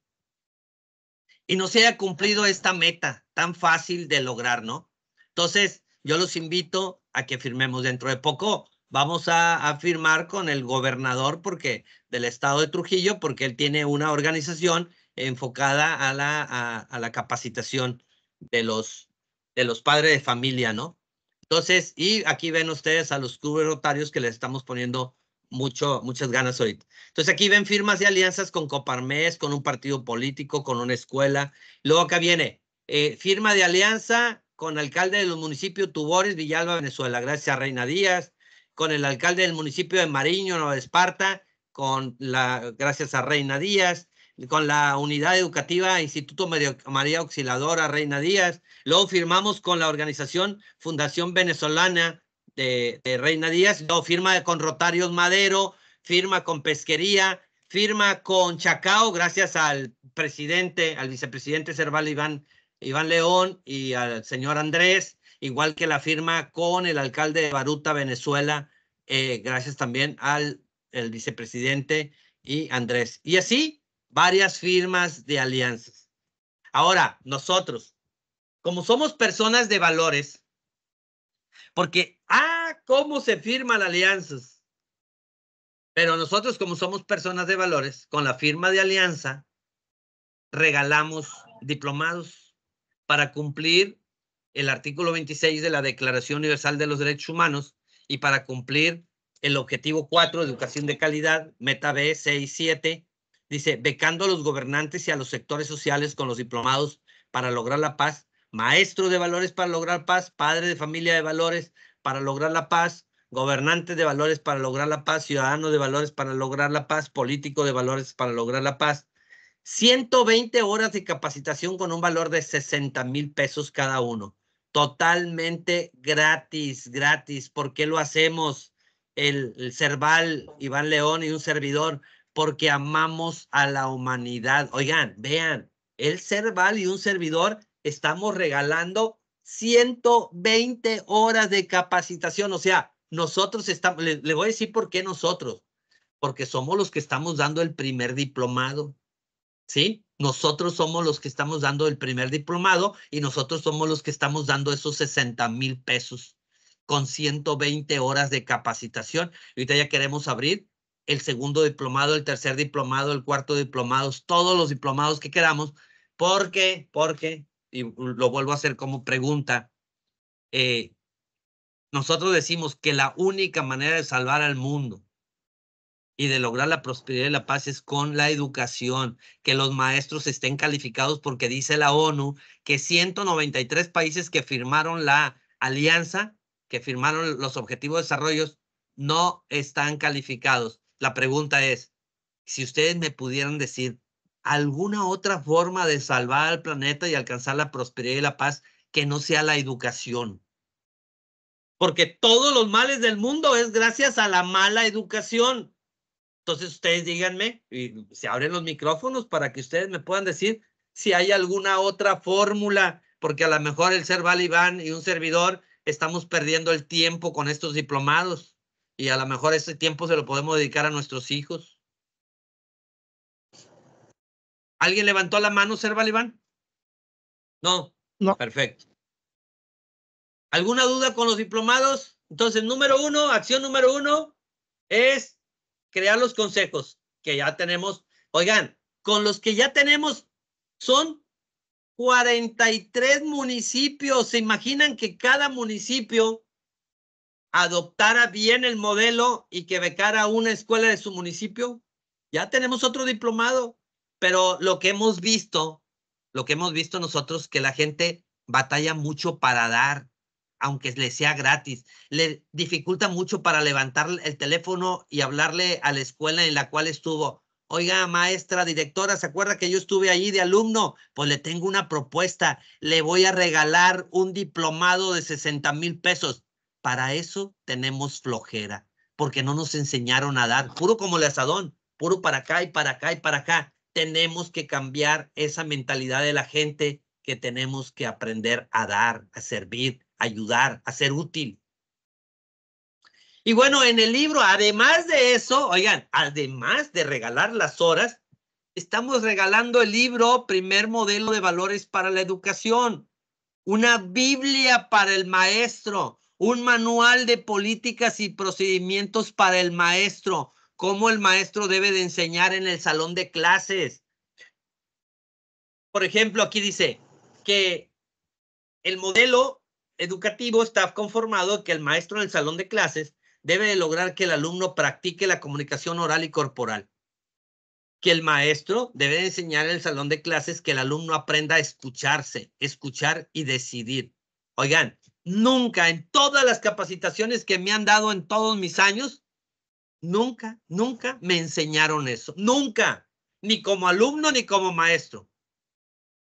Y no se haya cumplido esta meta tan fácil de lograr, ¿no? Entonces, yo los invito a que firmemos dentro de poco. Vamos a, a firmar con el gobernador porque del estado de Trujillo, porque él tiene una organización enfocada a la, a, la capacitación de los, de los padres de familia, ¿no? Entonces, y aquí ven ustedes a los clubes rotarios que les estamos poniendo mucho, muchas ganas hoy Entonces aquí ven firmas de alianzas con coparmés con un partido político, con una escuela. Luego acá viene eh, firma de alianza con alcalde de los municipios Tubores, Villalba, Venezuela, gracias a Reina Díaz, con el alcalde del municipio de Mariño, Nueva Esparta, con la, gracias a Reina Díaz, con la unidad educativa Instituto María Auxiliadora Reina Díaz. Luego firmamos con la organización Fundación Venezolana de, Reina Díaz. Luego firma con Rotarios Madero, firma con Pesquería, firma con Chacao, gracias al presidente, al vicepresidente Cerval Iván, Iván León y al señor Andrés, igual que la firma con el alcalde de Baruta, Venezuela, eh, gracias también al el vicepresidente y Andrés. Y así varias firmas de alianzas. Ahora, nosotros, como somos personas de valores, porque, ah, cómo se firman alianzas. Pero nosotros, como somos personas de valores, con la firma de alianza, regalamos diplomados para cumplir el artículo 26 de la Declaración Universal de los Derechos Humanos y para cumplir el objetivo 4, educación de calidad, meta B, 6, 7, Dice, becando a los gobernantes y a los sectores sociales con los diplomados para lograr la paz, maestro de valores para lograr paz, padre de familia de valores para lograr la paz, gobernante de valores para lograr la paz, ciudadano de valores para lograr la paz, político de valores para lograr la paz. 120 horas de capacitación con un valor de 60 mil pesos cada uno. Totalmente gratis, gratis. ¿Por qué lo hacemos? El, el Cerval, Iván León y un servidor porque amamos a la humanidad. Oigan, vean, el Cerval y un servidor estamos regalando 120 horas de capacitación. O sea, nosotros estamos, le, voy a decir por qué nosotros, porque somos los que estamos dando el primer diplomado. ¿Sí? Nosotros somos los que estamos dando el primer diplomado y nosotros somos los que estamos dando esos 60 mil pesos con 120 horas de capacitación. ahorita ya queremos abrir el segundo diplomado, el tercer diplomado, el cuarto diplomado, todos los diplomados que queramos, porque, porque, y lo vuelvo a hacer como pregunta, eh, nosotros decimos que la única manera de salvar al mundo y de lograr la prosperidad y la paz es con la educación, que los maestros estén calificados porque dice la ONU que 193 países que firmaron la alianza, que firmaron los objetivos de desarrollo, no están calificados. La pregunta es, si ustedes me pudieran decir alguna otra forma de salvar al planeta y alcanzar la prosperidad y la paz que no sea la educación. Porque todos los males del mundo es gracias a la mala educación. Entonces ustedes díganme y se abren los micrófonos para que ustedes me puedan decir si hay alguna otra fórmula, porque a lo mejor el ser valibán y un servidor estamos perdiendo el tiempo con estos diplomados y a lo mejor ese tiempo se lo podemos dedicar a nuestros hijos. ¿Alguien levantó la mano, Serval Iván? No. No. Perfecto. ¿Alguna duda con los diplomados? Entonces, número uno, acción número uno es crear los consejos que ya tenemos. Oigan, con los que ya tenemos son 43 municipios. ¿Se imaginan que cada municipio adoptara bien el modelo y que becara una escuela de su municipio, ya tenemos otro diplomado. Pero lo que hemos visto, lo que hemos visto nosotros, que la gente batalla mucho para dar, aunque le sea gratis. Le dificulta mucho para levantar el teléfono y hablarle a la escuela en la cual estuvo. Oiga, maestra, directora, ¿se acuerda que yo estuve allí de alumno? Pues le tengo una propuesta. Le voy a regalar un diplomado de 60 mil pesos. Para eso tenemos flojera, porque no nos enseñaron a dar, puro como el asadón, puro para acá y para acá y para acá. Tenemos que cambiar esa mentalidad de la gente que tenemos que aprender a dar, a servir, a ayudar, a ser útil. Y bueno, en el libro, además de eso, oigan, además de regalar las horas, estamos regalando el libro Primer Modelo de Valores para la Educación, una Biblia para el maestro, un manual de políticas y procedimientos para el maestro, cómo el maestro debe de enseñar en el salón de clases. Por ejemplo, aquí dice que el modelo educativo está conformado que el maestro en el salón de clases debe de lograr que el alumno practique la comunicación oral y corporal. Que el maestro debe de enseñar en el salón de clases que el alumno aprenda a escucharse, escuchar y decidir. Oigan, Nunca, en todas las capacitaciones que me han dado en todos mis años, nunca, nunca me enseñaron eso. Nunca, ni como alumno ni como maestro.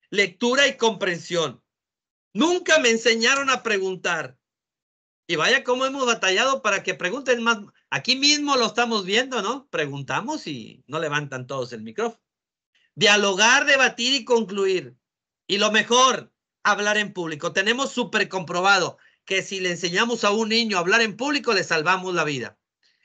Lectura y comprensión. Nunca me enseñaron a preguntar. Y vaya cómo hemos batallado para que pregunten más. Aquí mismo lo estamos viendo, ¿no? Preguntamos y no levantan todos el micrófono. Dialogar, debatir y concluir. Y lo mejor, hablar en público. Tenemos súper comprobado que si le enseñamos a un niño a hablar en público, le salvamos la vida.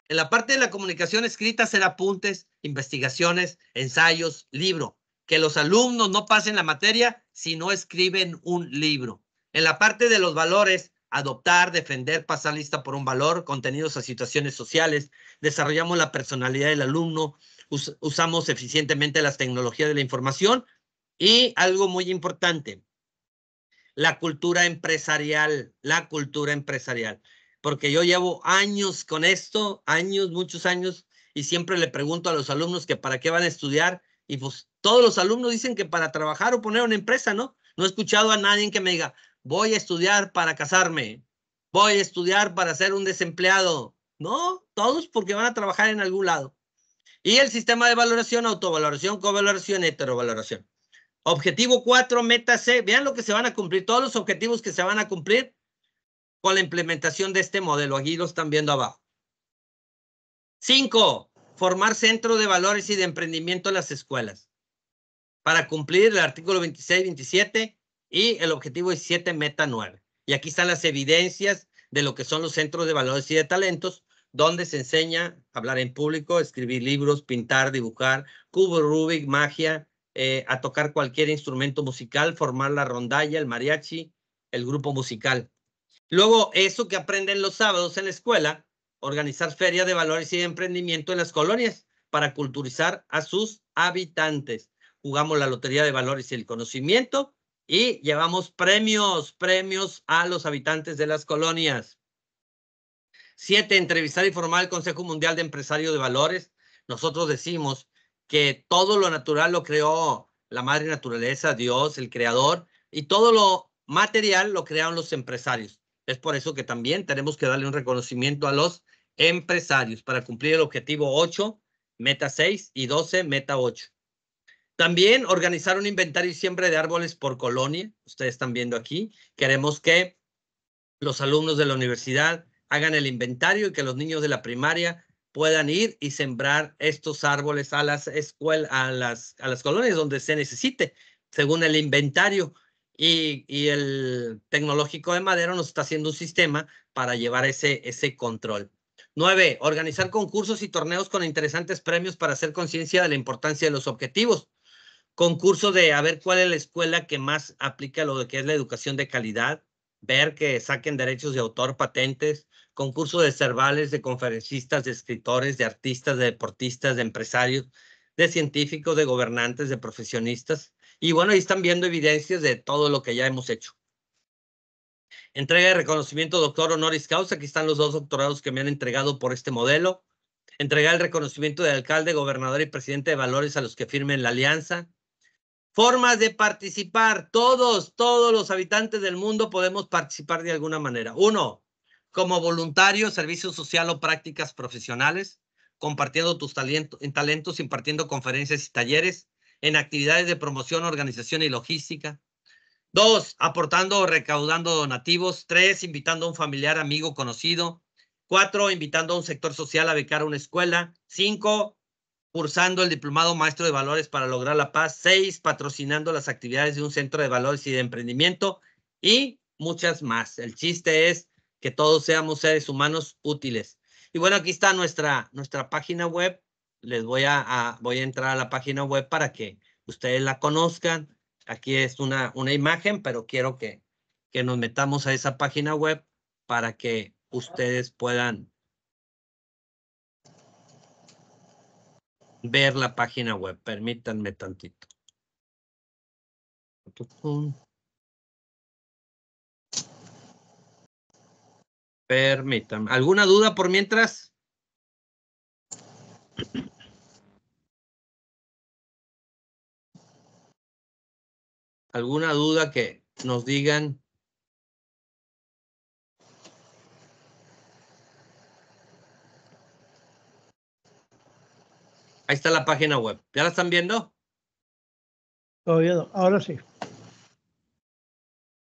En la parte de la comunicación escrita será apuntes, investigaciones, ensayos, libro. Que los alumnos no pasen la materia si no escriben un libro. En la parte de los valores, adoptar, defender, pasar lista por un valor, contenidos a situaciones sociales, desarrollamos la personalidad del alumno, usamos eficientemente las tecnologías de la información y algo muy importante, la cultura empresarial, la cultura empresarial. Porque yo llevo años con esto, años, muchos años, y siempre le pregunto a los alumnos que para qué van a estudiar, y pues todos los alumnos dicen que para trabajar o poner una empresa, ¿no? No he escuchado a nadie que me diga, voy a estudiar para casarme, voy a estudiar para ser un desempleado. No, todos porque van a trabajar en algún lado. Y el sistema de valoración, autovaloración, covaloración, heterovaloración. Objetivo 4, meta C. Vean lo que se van a cumplir, todos los objetivos que se van a cumplir con la implementación de este modelo. Aquí lo están viendo abajo. 5. Formar centro de valores y de emprendimiento en las escuelas para cumplir el artículo 26, 27 y el objetivo 7 meta 9. Y aquí están las evidencias de lo que son los centros de valores y de talentos, donde se enseña a hablar en público, escribir libros, pintar, dibujar, cubo Rubik, magia, eh, a tocar cualquier instrumento musical, formar la rondalla, el mariachi, el grupo musical. Luego, eso que aprenden los sábados en la escuela, organizar ferias de valores y emprendimiento en las colonias para culturizar a sus habitantes. Jugamos la lotería de valores y el conocimiento y llevamos premios, premios a los habitantes de las colonias. Siete, entrevistar y formar el Consejo Mundial de Empresarios de Valores. Nosotros decimos que todo lo natural lo creó la madre naturaleza, Dios, el creador, y todo lo material lo crearon los empresarios. Es por eso que también tenemos que darle un reconocimiento a los empresarios para cumplir el objetivo 8, meta 6 y 12, meta 8. También organizar un inventario siempre de árboles por colonia. Ustedes están viendo aquí. Queremos que los alumnos de la universidad hagan el inventario y que los niños de la primaria puedan ir y sembrar estos árboles a las escuelas, a las, a las colonias donde se necesite, según el inventario. Y, el tecnológico de madera, nos está haciendo un sistema para llevar ese, ese control. Nueve, organizar concursos y torneos con interesantes premios para hacer conciencia de la importancia de los objetivos. Concurso de a ver cuál es la escuela que más aplica lo que es la educación de calidad ver que saquen derechos de autor, patentes, concurso de cervales, de conferencistas, de escritores, de artistas, de deportistas, de empresarios, de científicos, de gobernantes, de profesionistas. Y bueno, ahí están viendo evidencias de todo lo que ya hemos hecho. Entrega de reconocimiento doctor honoris causa. Aquí están los dos doctorados que me han entregado por este modelo. Entrega el reconocimiento de alcalde, gobernador y presidente de valores a los que firmen la alianza formas de participar. Todos, todos los habitantes del mundo podemos participar de alguna manera. Uno, como voluntario, servicio social o prácticas profesionales, compartiendo tus en talentos, impartiendo conferencias y talleres en actividades de promoción, organización y logística. Dos, aportando o recaudando donativos. Tres, invitando a un familiar, amigo, conocido. Cuatro, invitando a un sector social a becar una escuela. Cinco, cursando el diplomado maestro de valores para lograr la paz, seis, patrocinando las actividades de un centro de valores y de emprendimiento y muchas más. El chiste es que todos seamos seres humanos útiles. Y bueno, aquí está nuestra, nuestra página web. Les voy a, voy a entrar a la página web para que ustedes la conozcan. Aquí es una, una imagen, pero quiero que, que nos metamos a esa página web para que ustedes puedan ver la página web. Permítanme tantito. Permítanme. ¿Alguna duda por mientras? ¿Alguna duda que nos digan? Ahí está la página web. ¿Ya la están viendo? Todavía no. Ahora sí.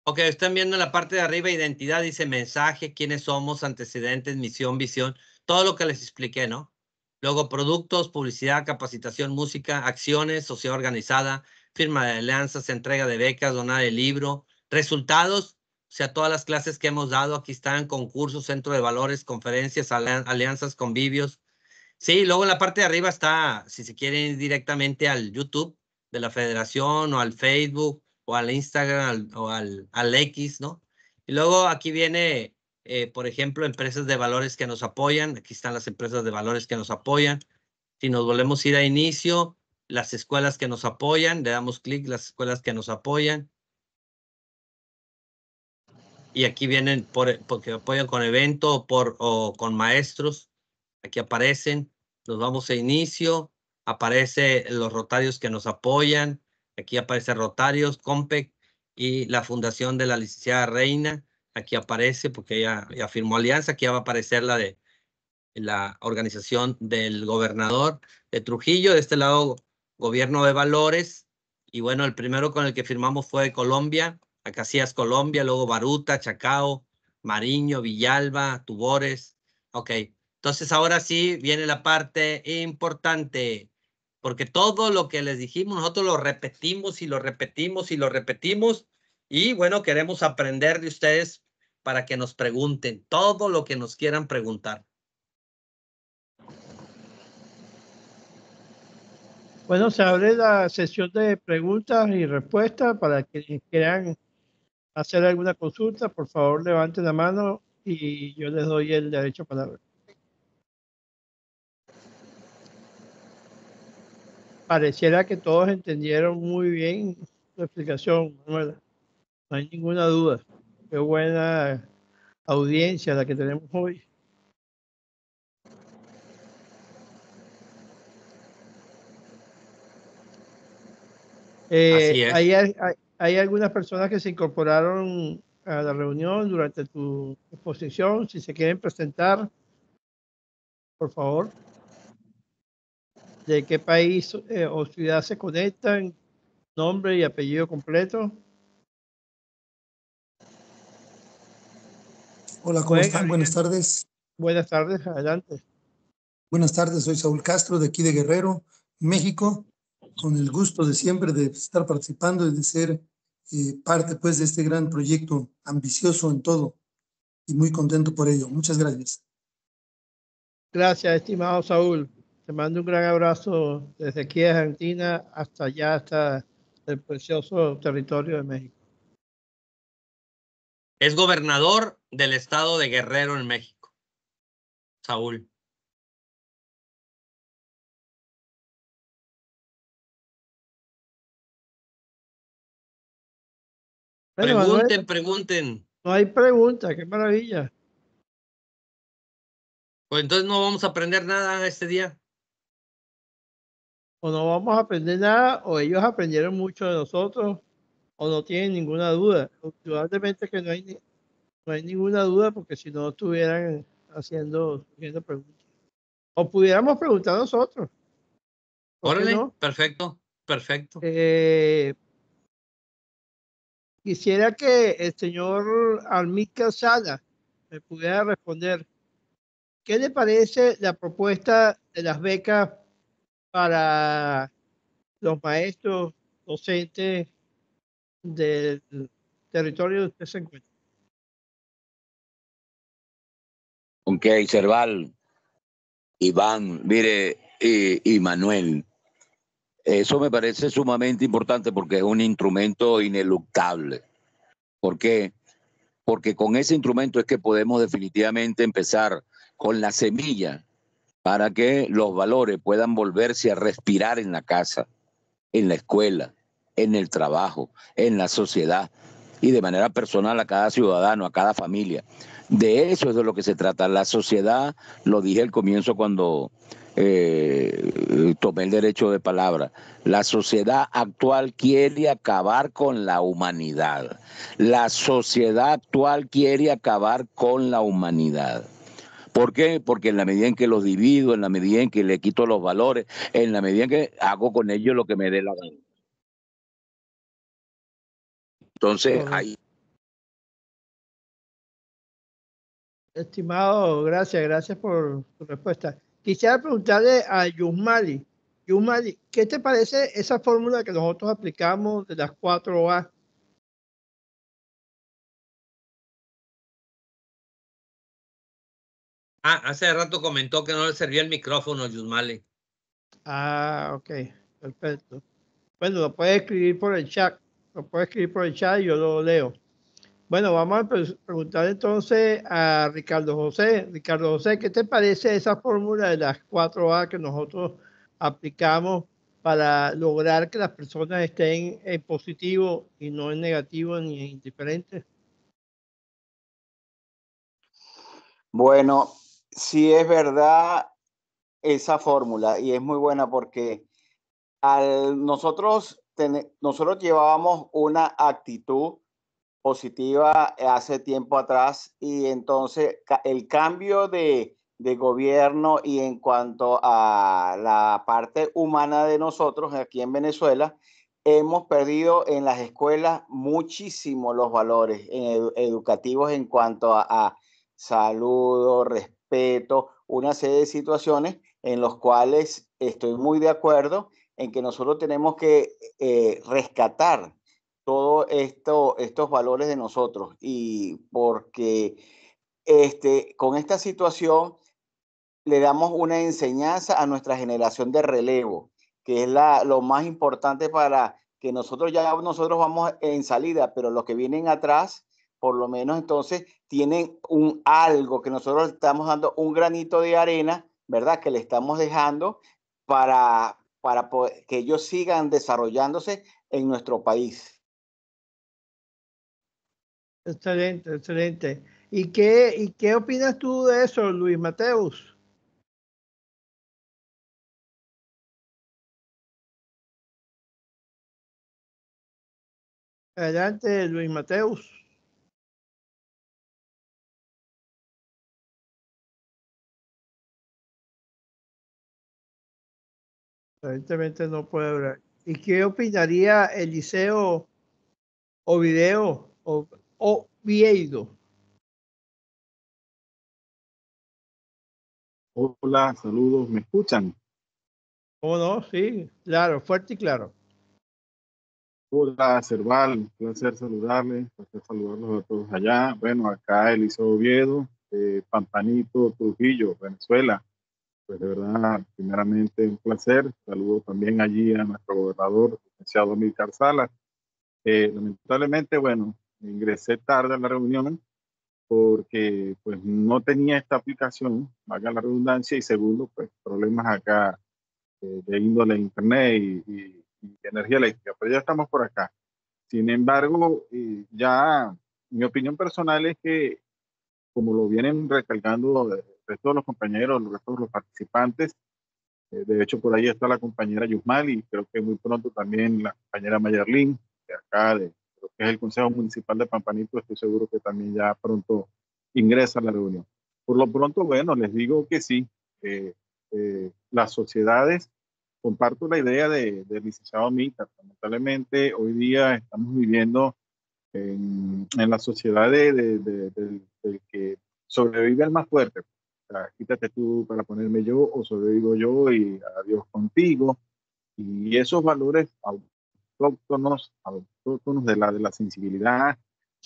Ok, están viendo en la parte de arriba identidad, dice mensaje, quiénes somos, antecedentes, misión, visión, todo lo que les expliqué, ¿no? Luego productos, publicidad, capacitación, música, acciones, sociedad organizada, firma de alianzas, entrega de becas, donar el libro, resultados, o sea, todas las clases que hemos dado, aquí están, concursos, centro de valores, conferencias, alianzas, convivios, Sí, luego en la parte de arriba está, si se quieren ir directamente al YouTube de la federación o al Facebook o al Instagram o al, X, ¿no? Y luego aquí viene, eh, por ejemplo, empresas de valores que nos apoyan. Aquí están las empresas de valores que nos apoyan. Si nos volvemos a ir a inicio, las escuelas que nos apoyan, le damos clic, las escuelas que nos apoyan. Y aquí vienen por, porque apoyan con evento por, o con maestros. Aquí aparecen. Nos vamos a inicio. Aparece los rotarios que nos apoyan. Aquí aparece Rotarios, Compec y la fundación de la licenciada Reina. Aquí aparece porque ella, firmó alianza. Aquí va a aparecer la de la organización del gobernador de Trujillo. De este lado, Gobierno de Valores. Y bueno, el primero con el que firmamos fue Colombia, Acacias Colombia, luego Baruta, Chacao, Mariño, Villalba, Tubores. Ok, entonces ahora sí viene la parte importante, porque todo lo que les dijimos, nosotros lo repetimos y lo repetimos y lo repetimos, y bueno, queremos aprender de ustedes para que nos pregunten todo lo que nos quieran preguntar. Bueno, se abre la sesión de preguntas y respuestas para quienes quieran hacer alguna consulta, por favor levanten la mano y yo les doy el derecho a palabra. pareciera que todos entendieron muy bien la explicación, Manuela. No hay ninguna duda. Qué buena audiencia la que tenemos hoy. Eh, hay, algunas personas que se incorporaron a la reunión durante tu exposición. Si se quieren presentar, por favor de qué país eh, o ciudad se conectan, nombre y apellido completo. Hola, ¿cómo están? Buenas tardes. Buenas tardes, adelante. Buenas tardes, soy Saúl Castro de aquí de Guerrero, México, con el gusto de siempre de estar participando y de ser eh, parte pues de este gran proyecto ambicioso en todo y muy contento por ello. Muchas gracias. Gracias, estimado Saúl. Te mando un gran abrazo desde aquí, Argentina, hasta allá, hasta el precioso territorio de México. Es gobernador del estado de Guerrero en México, Saúl. pregunten, pregunten. No hay pregunta, qué maravilla. Pues entonces no vamos a aprender nada este día o no vamos a aprender nada, o ellos aprendieron mucho de nosotros, o no tienen ninguna duda. Probablemente que no hay, no hay ninguna duda, porque si no estuvieran haciendo, haciendo preguntas. O pudiéramos preguntar nosotros. Órale, perfecto, perfecto. Eh, quisiera que el señor Almica Sala me pudiera responder. ¿Qué le parece la propuesta de las becas para los maestros docentes del territorio donde usted se encuentra. Ok, Cerval, Iván, mire, y, y Manuel. Eso me parece sumamente importante porque es un instrumento ineluctable. ¿Por qué? Porque con ese instrumento es que podemos definitivamente empezar con la semilla para que los valores puedan volverse a respirar en la casa, en la escuela, en el trabajo, en la sociedad y de manera personal a cada ciudadano, a cada familia. De eso es de lo que se trata. La sociedad, lo dije al comienzo cuando eh, tomé el derecho de palabra, la sociedad actual quiere acabar con la humanidad. La sociedad actual quiere acabar con la humanidad. ¿Por qué? Porque en la medida en que los divido, en la medida en que le quito los valores, en la medida en que hago con ellos lo que me dé la gana. Entonces, ahí. Estimado, gracias, gracias por tu respuesta. Quisiera preguntarle a Yusmali, Yusmali, ¿qué te parece esa fórmula que nosotros aplicamos de las cuatro A? Ah, hace rato comentó que no le servía el micrófono, Yusmale. Ah, ok, perfecto. Bueno, lo puede escribir por el chat. Lo puede escribir por el chat y yo lo leo. Bueno, vamos a preguntar entonces a Ricardo José. Ricardo José, ¿qué te parece esa fórmula de las cuatro a que nosotros aplicamos para lograr que las personas estén en positivo y no en negativo ni en indiferente? Bueno, sí es verdad esa fórmula y es muy buena porque al nosotros, nosotros llevábamos una actitud positiva hace tiempo atrás y entonces el cambio de, gobierno y en cuanto a la parte humana de nosotros aquí en Venezuela, hemos perdido en las escuelas muchísimo los valores educativos en cuanto a, salud, respeto respeto, una serie de situaciones en las cuales estoy muy de acuerdo en que nosotros tenemos que eh, rescatar todos esto, estos valores de nosotros y porque este, con esta situación le damos una enseñanza a nuestra generación de relevo, que es la, lo más importante para que nosotros ya nosotros vamos en salida, pero los que vienen atrás por lo menos entonces tienen un algo que nosotros estamos dando un granito de arena, ¿verdad? Que le estamos dejando para, para que ellos sigan desarrollándose en nuestro país. Excelente, excelente. ¿Y qué, ¿Y qué opinas tú de eso, Luis Mateus? Adelante, Luis Mateus. evidentemente no puede hablar. ¿Y qué opinaría Eliseo o Oviedo? Hola, saludos, ¿me escuchan? ¿Cómo no? Sí, claro, fuerte y claro. Hola, Cerval, un placer saludarles, un placer saludarlos a todos allá. Bueno, acá Eliseo Oviedo, eh, Pampanito, Trujillo, Venezuela pues de verdad, primeramente un placer. Saludo también allí a nuestro gobernador, licenciado Milcar Sala. Eh, lamentablemente, bueno, ingresé tarde a la reunión porque pues no tenía esta aplicación, valga la redundancia, y segundo, pues problemas acá eh, de índole de internet y, energía eléctrica, pero ya estamos por acá. Sin embargo, eh, ya mi opinión personal es que, como lo vienen recalcando de todos los compañeros, de todos los participantes. Eh, de hecho, por ahí está la compañera Yusmal y creo que muy pronto también la compañera Mayerlin, de acá, de que es el Consejo Municipal de Pampanito, estoy seguro que también ya pronto ingresa a la reunión. Por lo pronto, bueno, les digo que sí, eh, eh las sociedades, comparto la idea del de licenciado Mita, lamentablemente hoy día estamos viviendo en, en la sociedad de, de, del que sobrevive el más fuerte quítate tú para ponerme yo, o sobrevivo yo y adiós contigo. Y esos valores autóctonos, autóctonos de la, de la sensibilidad,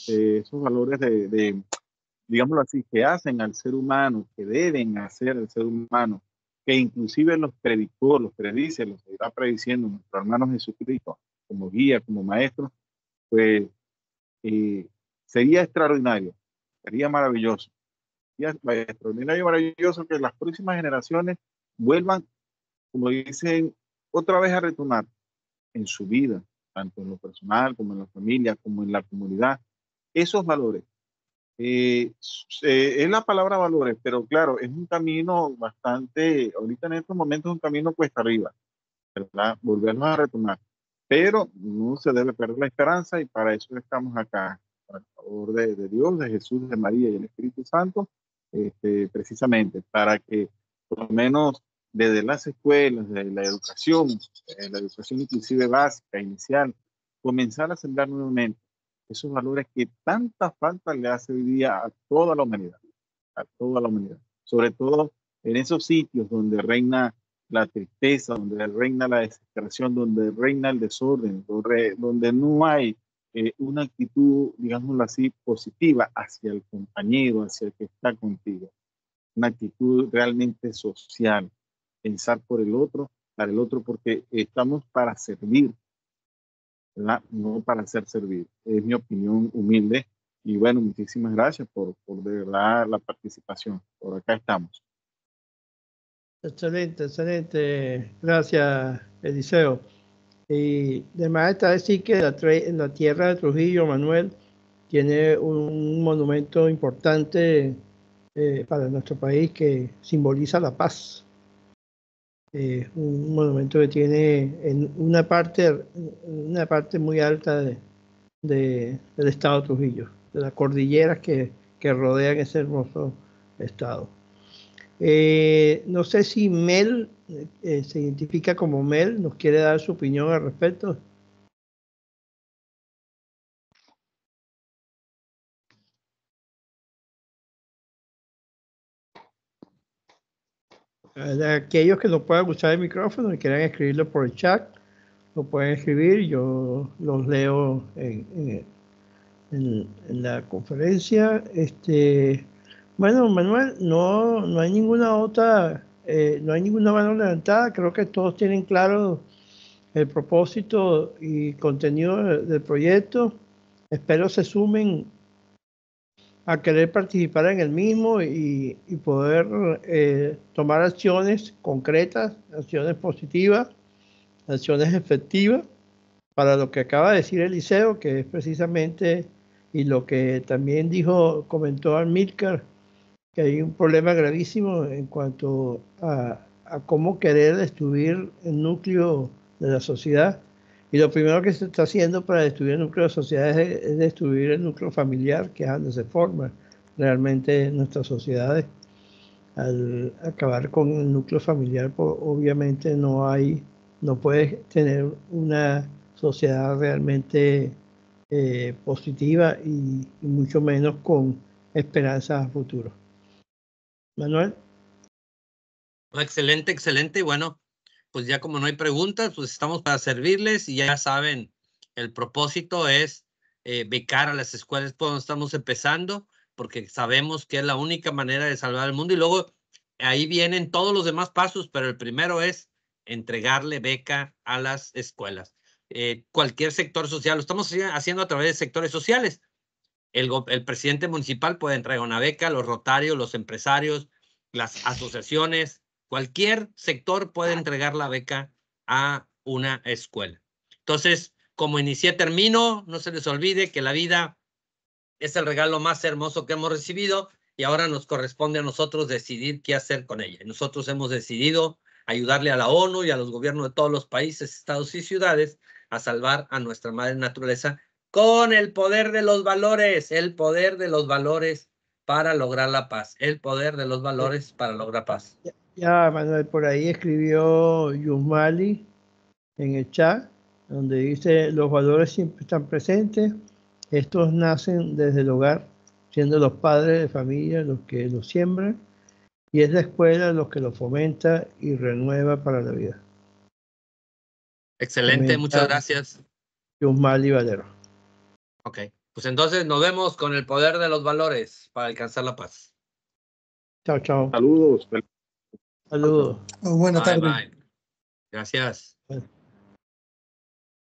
eh, esos valores de, digámoslo así, que hacen al ser humano, que deben hacer al ser humano, que inclusive los predicó, los predice, los irá prediciendo nuestro hermano Jesucristo como guía, como maestro, pues eh, sería extraordinario, sería maravilloso y extraordinario y maravilloso que las próximas generaciones vuelvan, como dicen, otra vez a retomar en su vida, tanto en lo personal como en la familia, como en la comunidad, esos valores. Eh, eh, es la palabra valores, pero claro, es un camino bastante, ahorita en estos momentos es un camino cuesta arriba, ¿verdad? Volvernos a retomar. Pero no se debe perder la esperanza y para eso estamos acá, por el favor de, de Dios, de Jesús, de María y el Espíritu Santo, este, precisamente para que por lo menos desde las escuelas, desde la educación, eh, la educación inclusive básica, inicial, comenzar a sembrar nuevamente esos valores que tanta falta le hace hoy día a toda la humanidad, a toda la humanidad, sobre todo en esos sitios donde reina la tristeza, donde reina la desesperación, donde reina el desorden, donde no hay eh, una actitud, digámoslo así, positiva hacia el compañero, hacia el que está contigo. Una actitud realmente social, pensar por el otro, para el otro, porque estamos para servir, no para ser servir. Es mi opinión humilde. Y bueno, muchísimas gracias por, por verdad la participación. Por acá estamos. Excelente, excelente. Gracias, Eliseo. Y además está decir que la, tierra de Trujillo, Manuel, tiene un monumento importante eh, para nuestro país que simboliza la paz. Eh, un monumento que tiene en una parte, una parte muy alta del estado de Trujillo, de las cordilleras que rodean ese hermoso estado. Eh, no sé si Mel eh, se identifica como Mel, nos quiere dar su opinión al respecto. aquellos que no puedan usar el micrófono y quieran escribirlo por el chat, lo pueden escribir, yo los leo en, en la conferencia. Este, bueno, Manuel, no, hay ninguna otra, eh, no hay ninguna mano levantada. Creo que todos tienen claro el propósito y contenido del proyecto. Espero se sumen a querer participar en el mismo y, poder eh, tomar acciones concretas, acciones positivas, acciones efectivas para lo que acaba de decir Eliseo, que es precisamente, y lo que también dijo, comentó Almircar que hay un problema gravísimo en cuanto a, cómo querer destruir el núcleo de la sociedad. Y lo primero que se está haciendo para destruir el núcleo de la sociedad es, destruir el núcleo familiar, que es donde se forman realmente nuestras sociedades. Al acabar con el núcleo familiar, obviamente no hay, no puedes tener una sociedad realmente eh, positiva y, mucho menos con esperanzas a futuro. Manuel. Ah, excelente, excelente. bueno, pues ya como no hay preguntas, pues estamos para servirles y ya saben, el propósito es eh, becar a las escuelas por donde estamos empezando, porque sabemos que es la única manera de salvar el mundo. Y luego ahí vienen todos los demás pasos, pero el primero es entregarle beca a las escuelas. Eh, cualquier sector social, lo estamos haciendo a través de sectores sociales el, presidente municipal puede entregar una beca, los rotarios, los empresarios, las asociaciones, cualquier sector puede entregar la beca a una escuela. Entonces, como inicié, termino, no se les olvide que la vida es el regalo más hermoso que hemos recibido y ahora nos corresponde a nosotros decidir qué hacer con ella. Nosotros hemos decidido ayudarle a la ONU y a los gobiernos de todos los países, estados y ciudades a salvar a nuestra madre naturaleza con el poder de los valores, el poder de los valores para lograr la paz, el poder de los valores para lograr paz. Ya, Manuel, por ahí escribió Yumali en el chat, donde dice, los valores siempre están presentes, estos nacen desde el hogar, siendo los padres de familia los que los siembran, y es la escuela los que los fomenta y renueva para la vida. Excelente, muchas gracias. Yusmali Valero. Ok, pues entonces nos vemos con el poder de los valores para alcanzar la paz. Chao, chao. Saludos. Saludos. Buenas tardes. Gracias.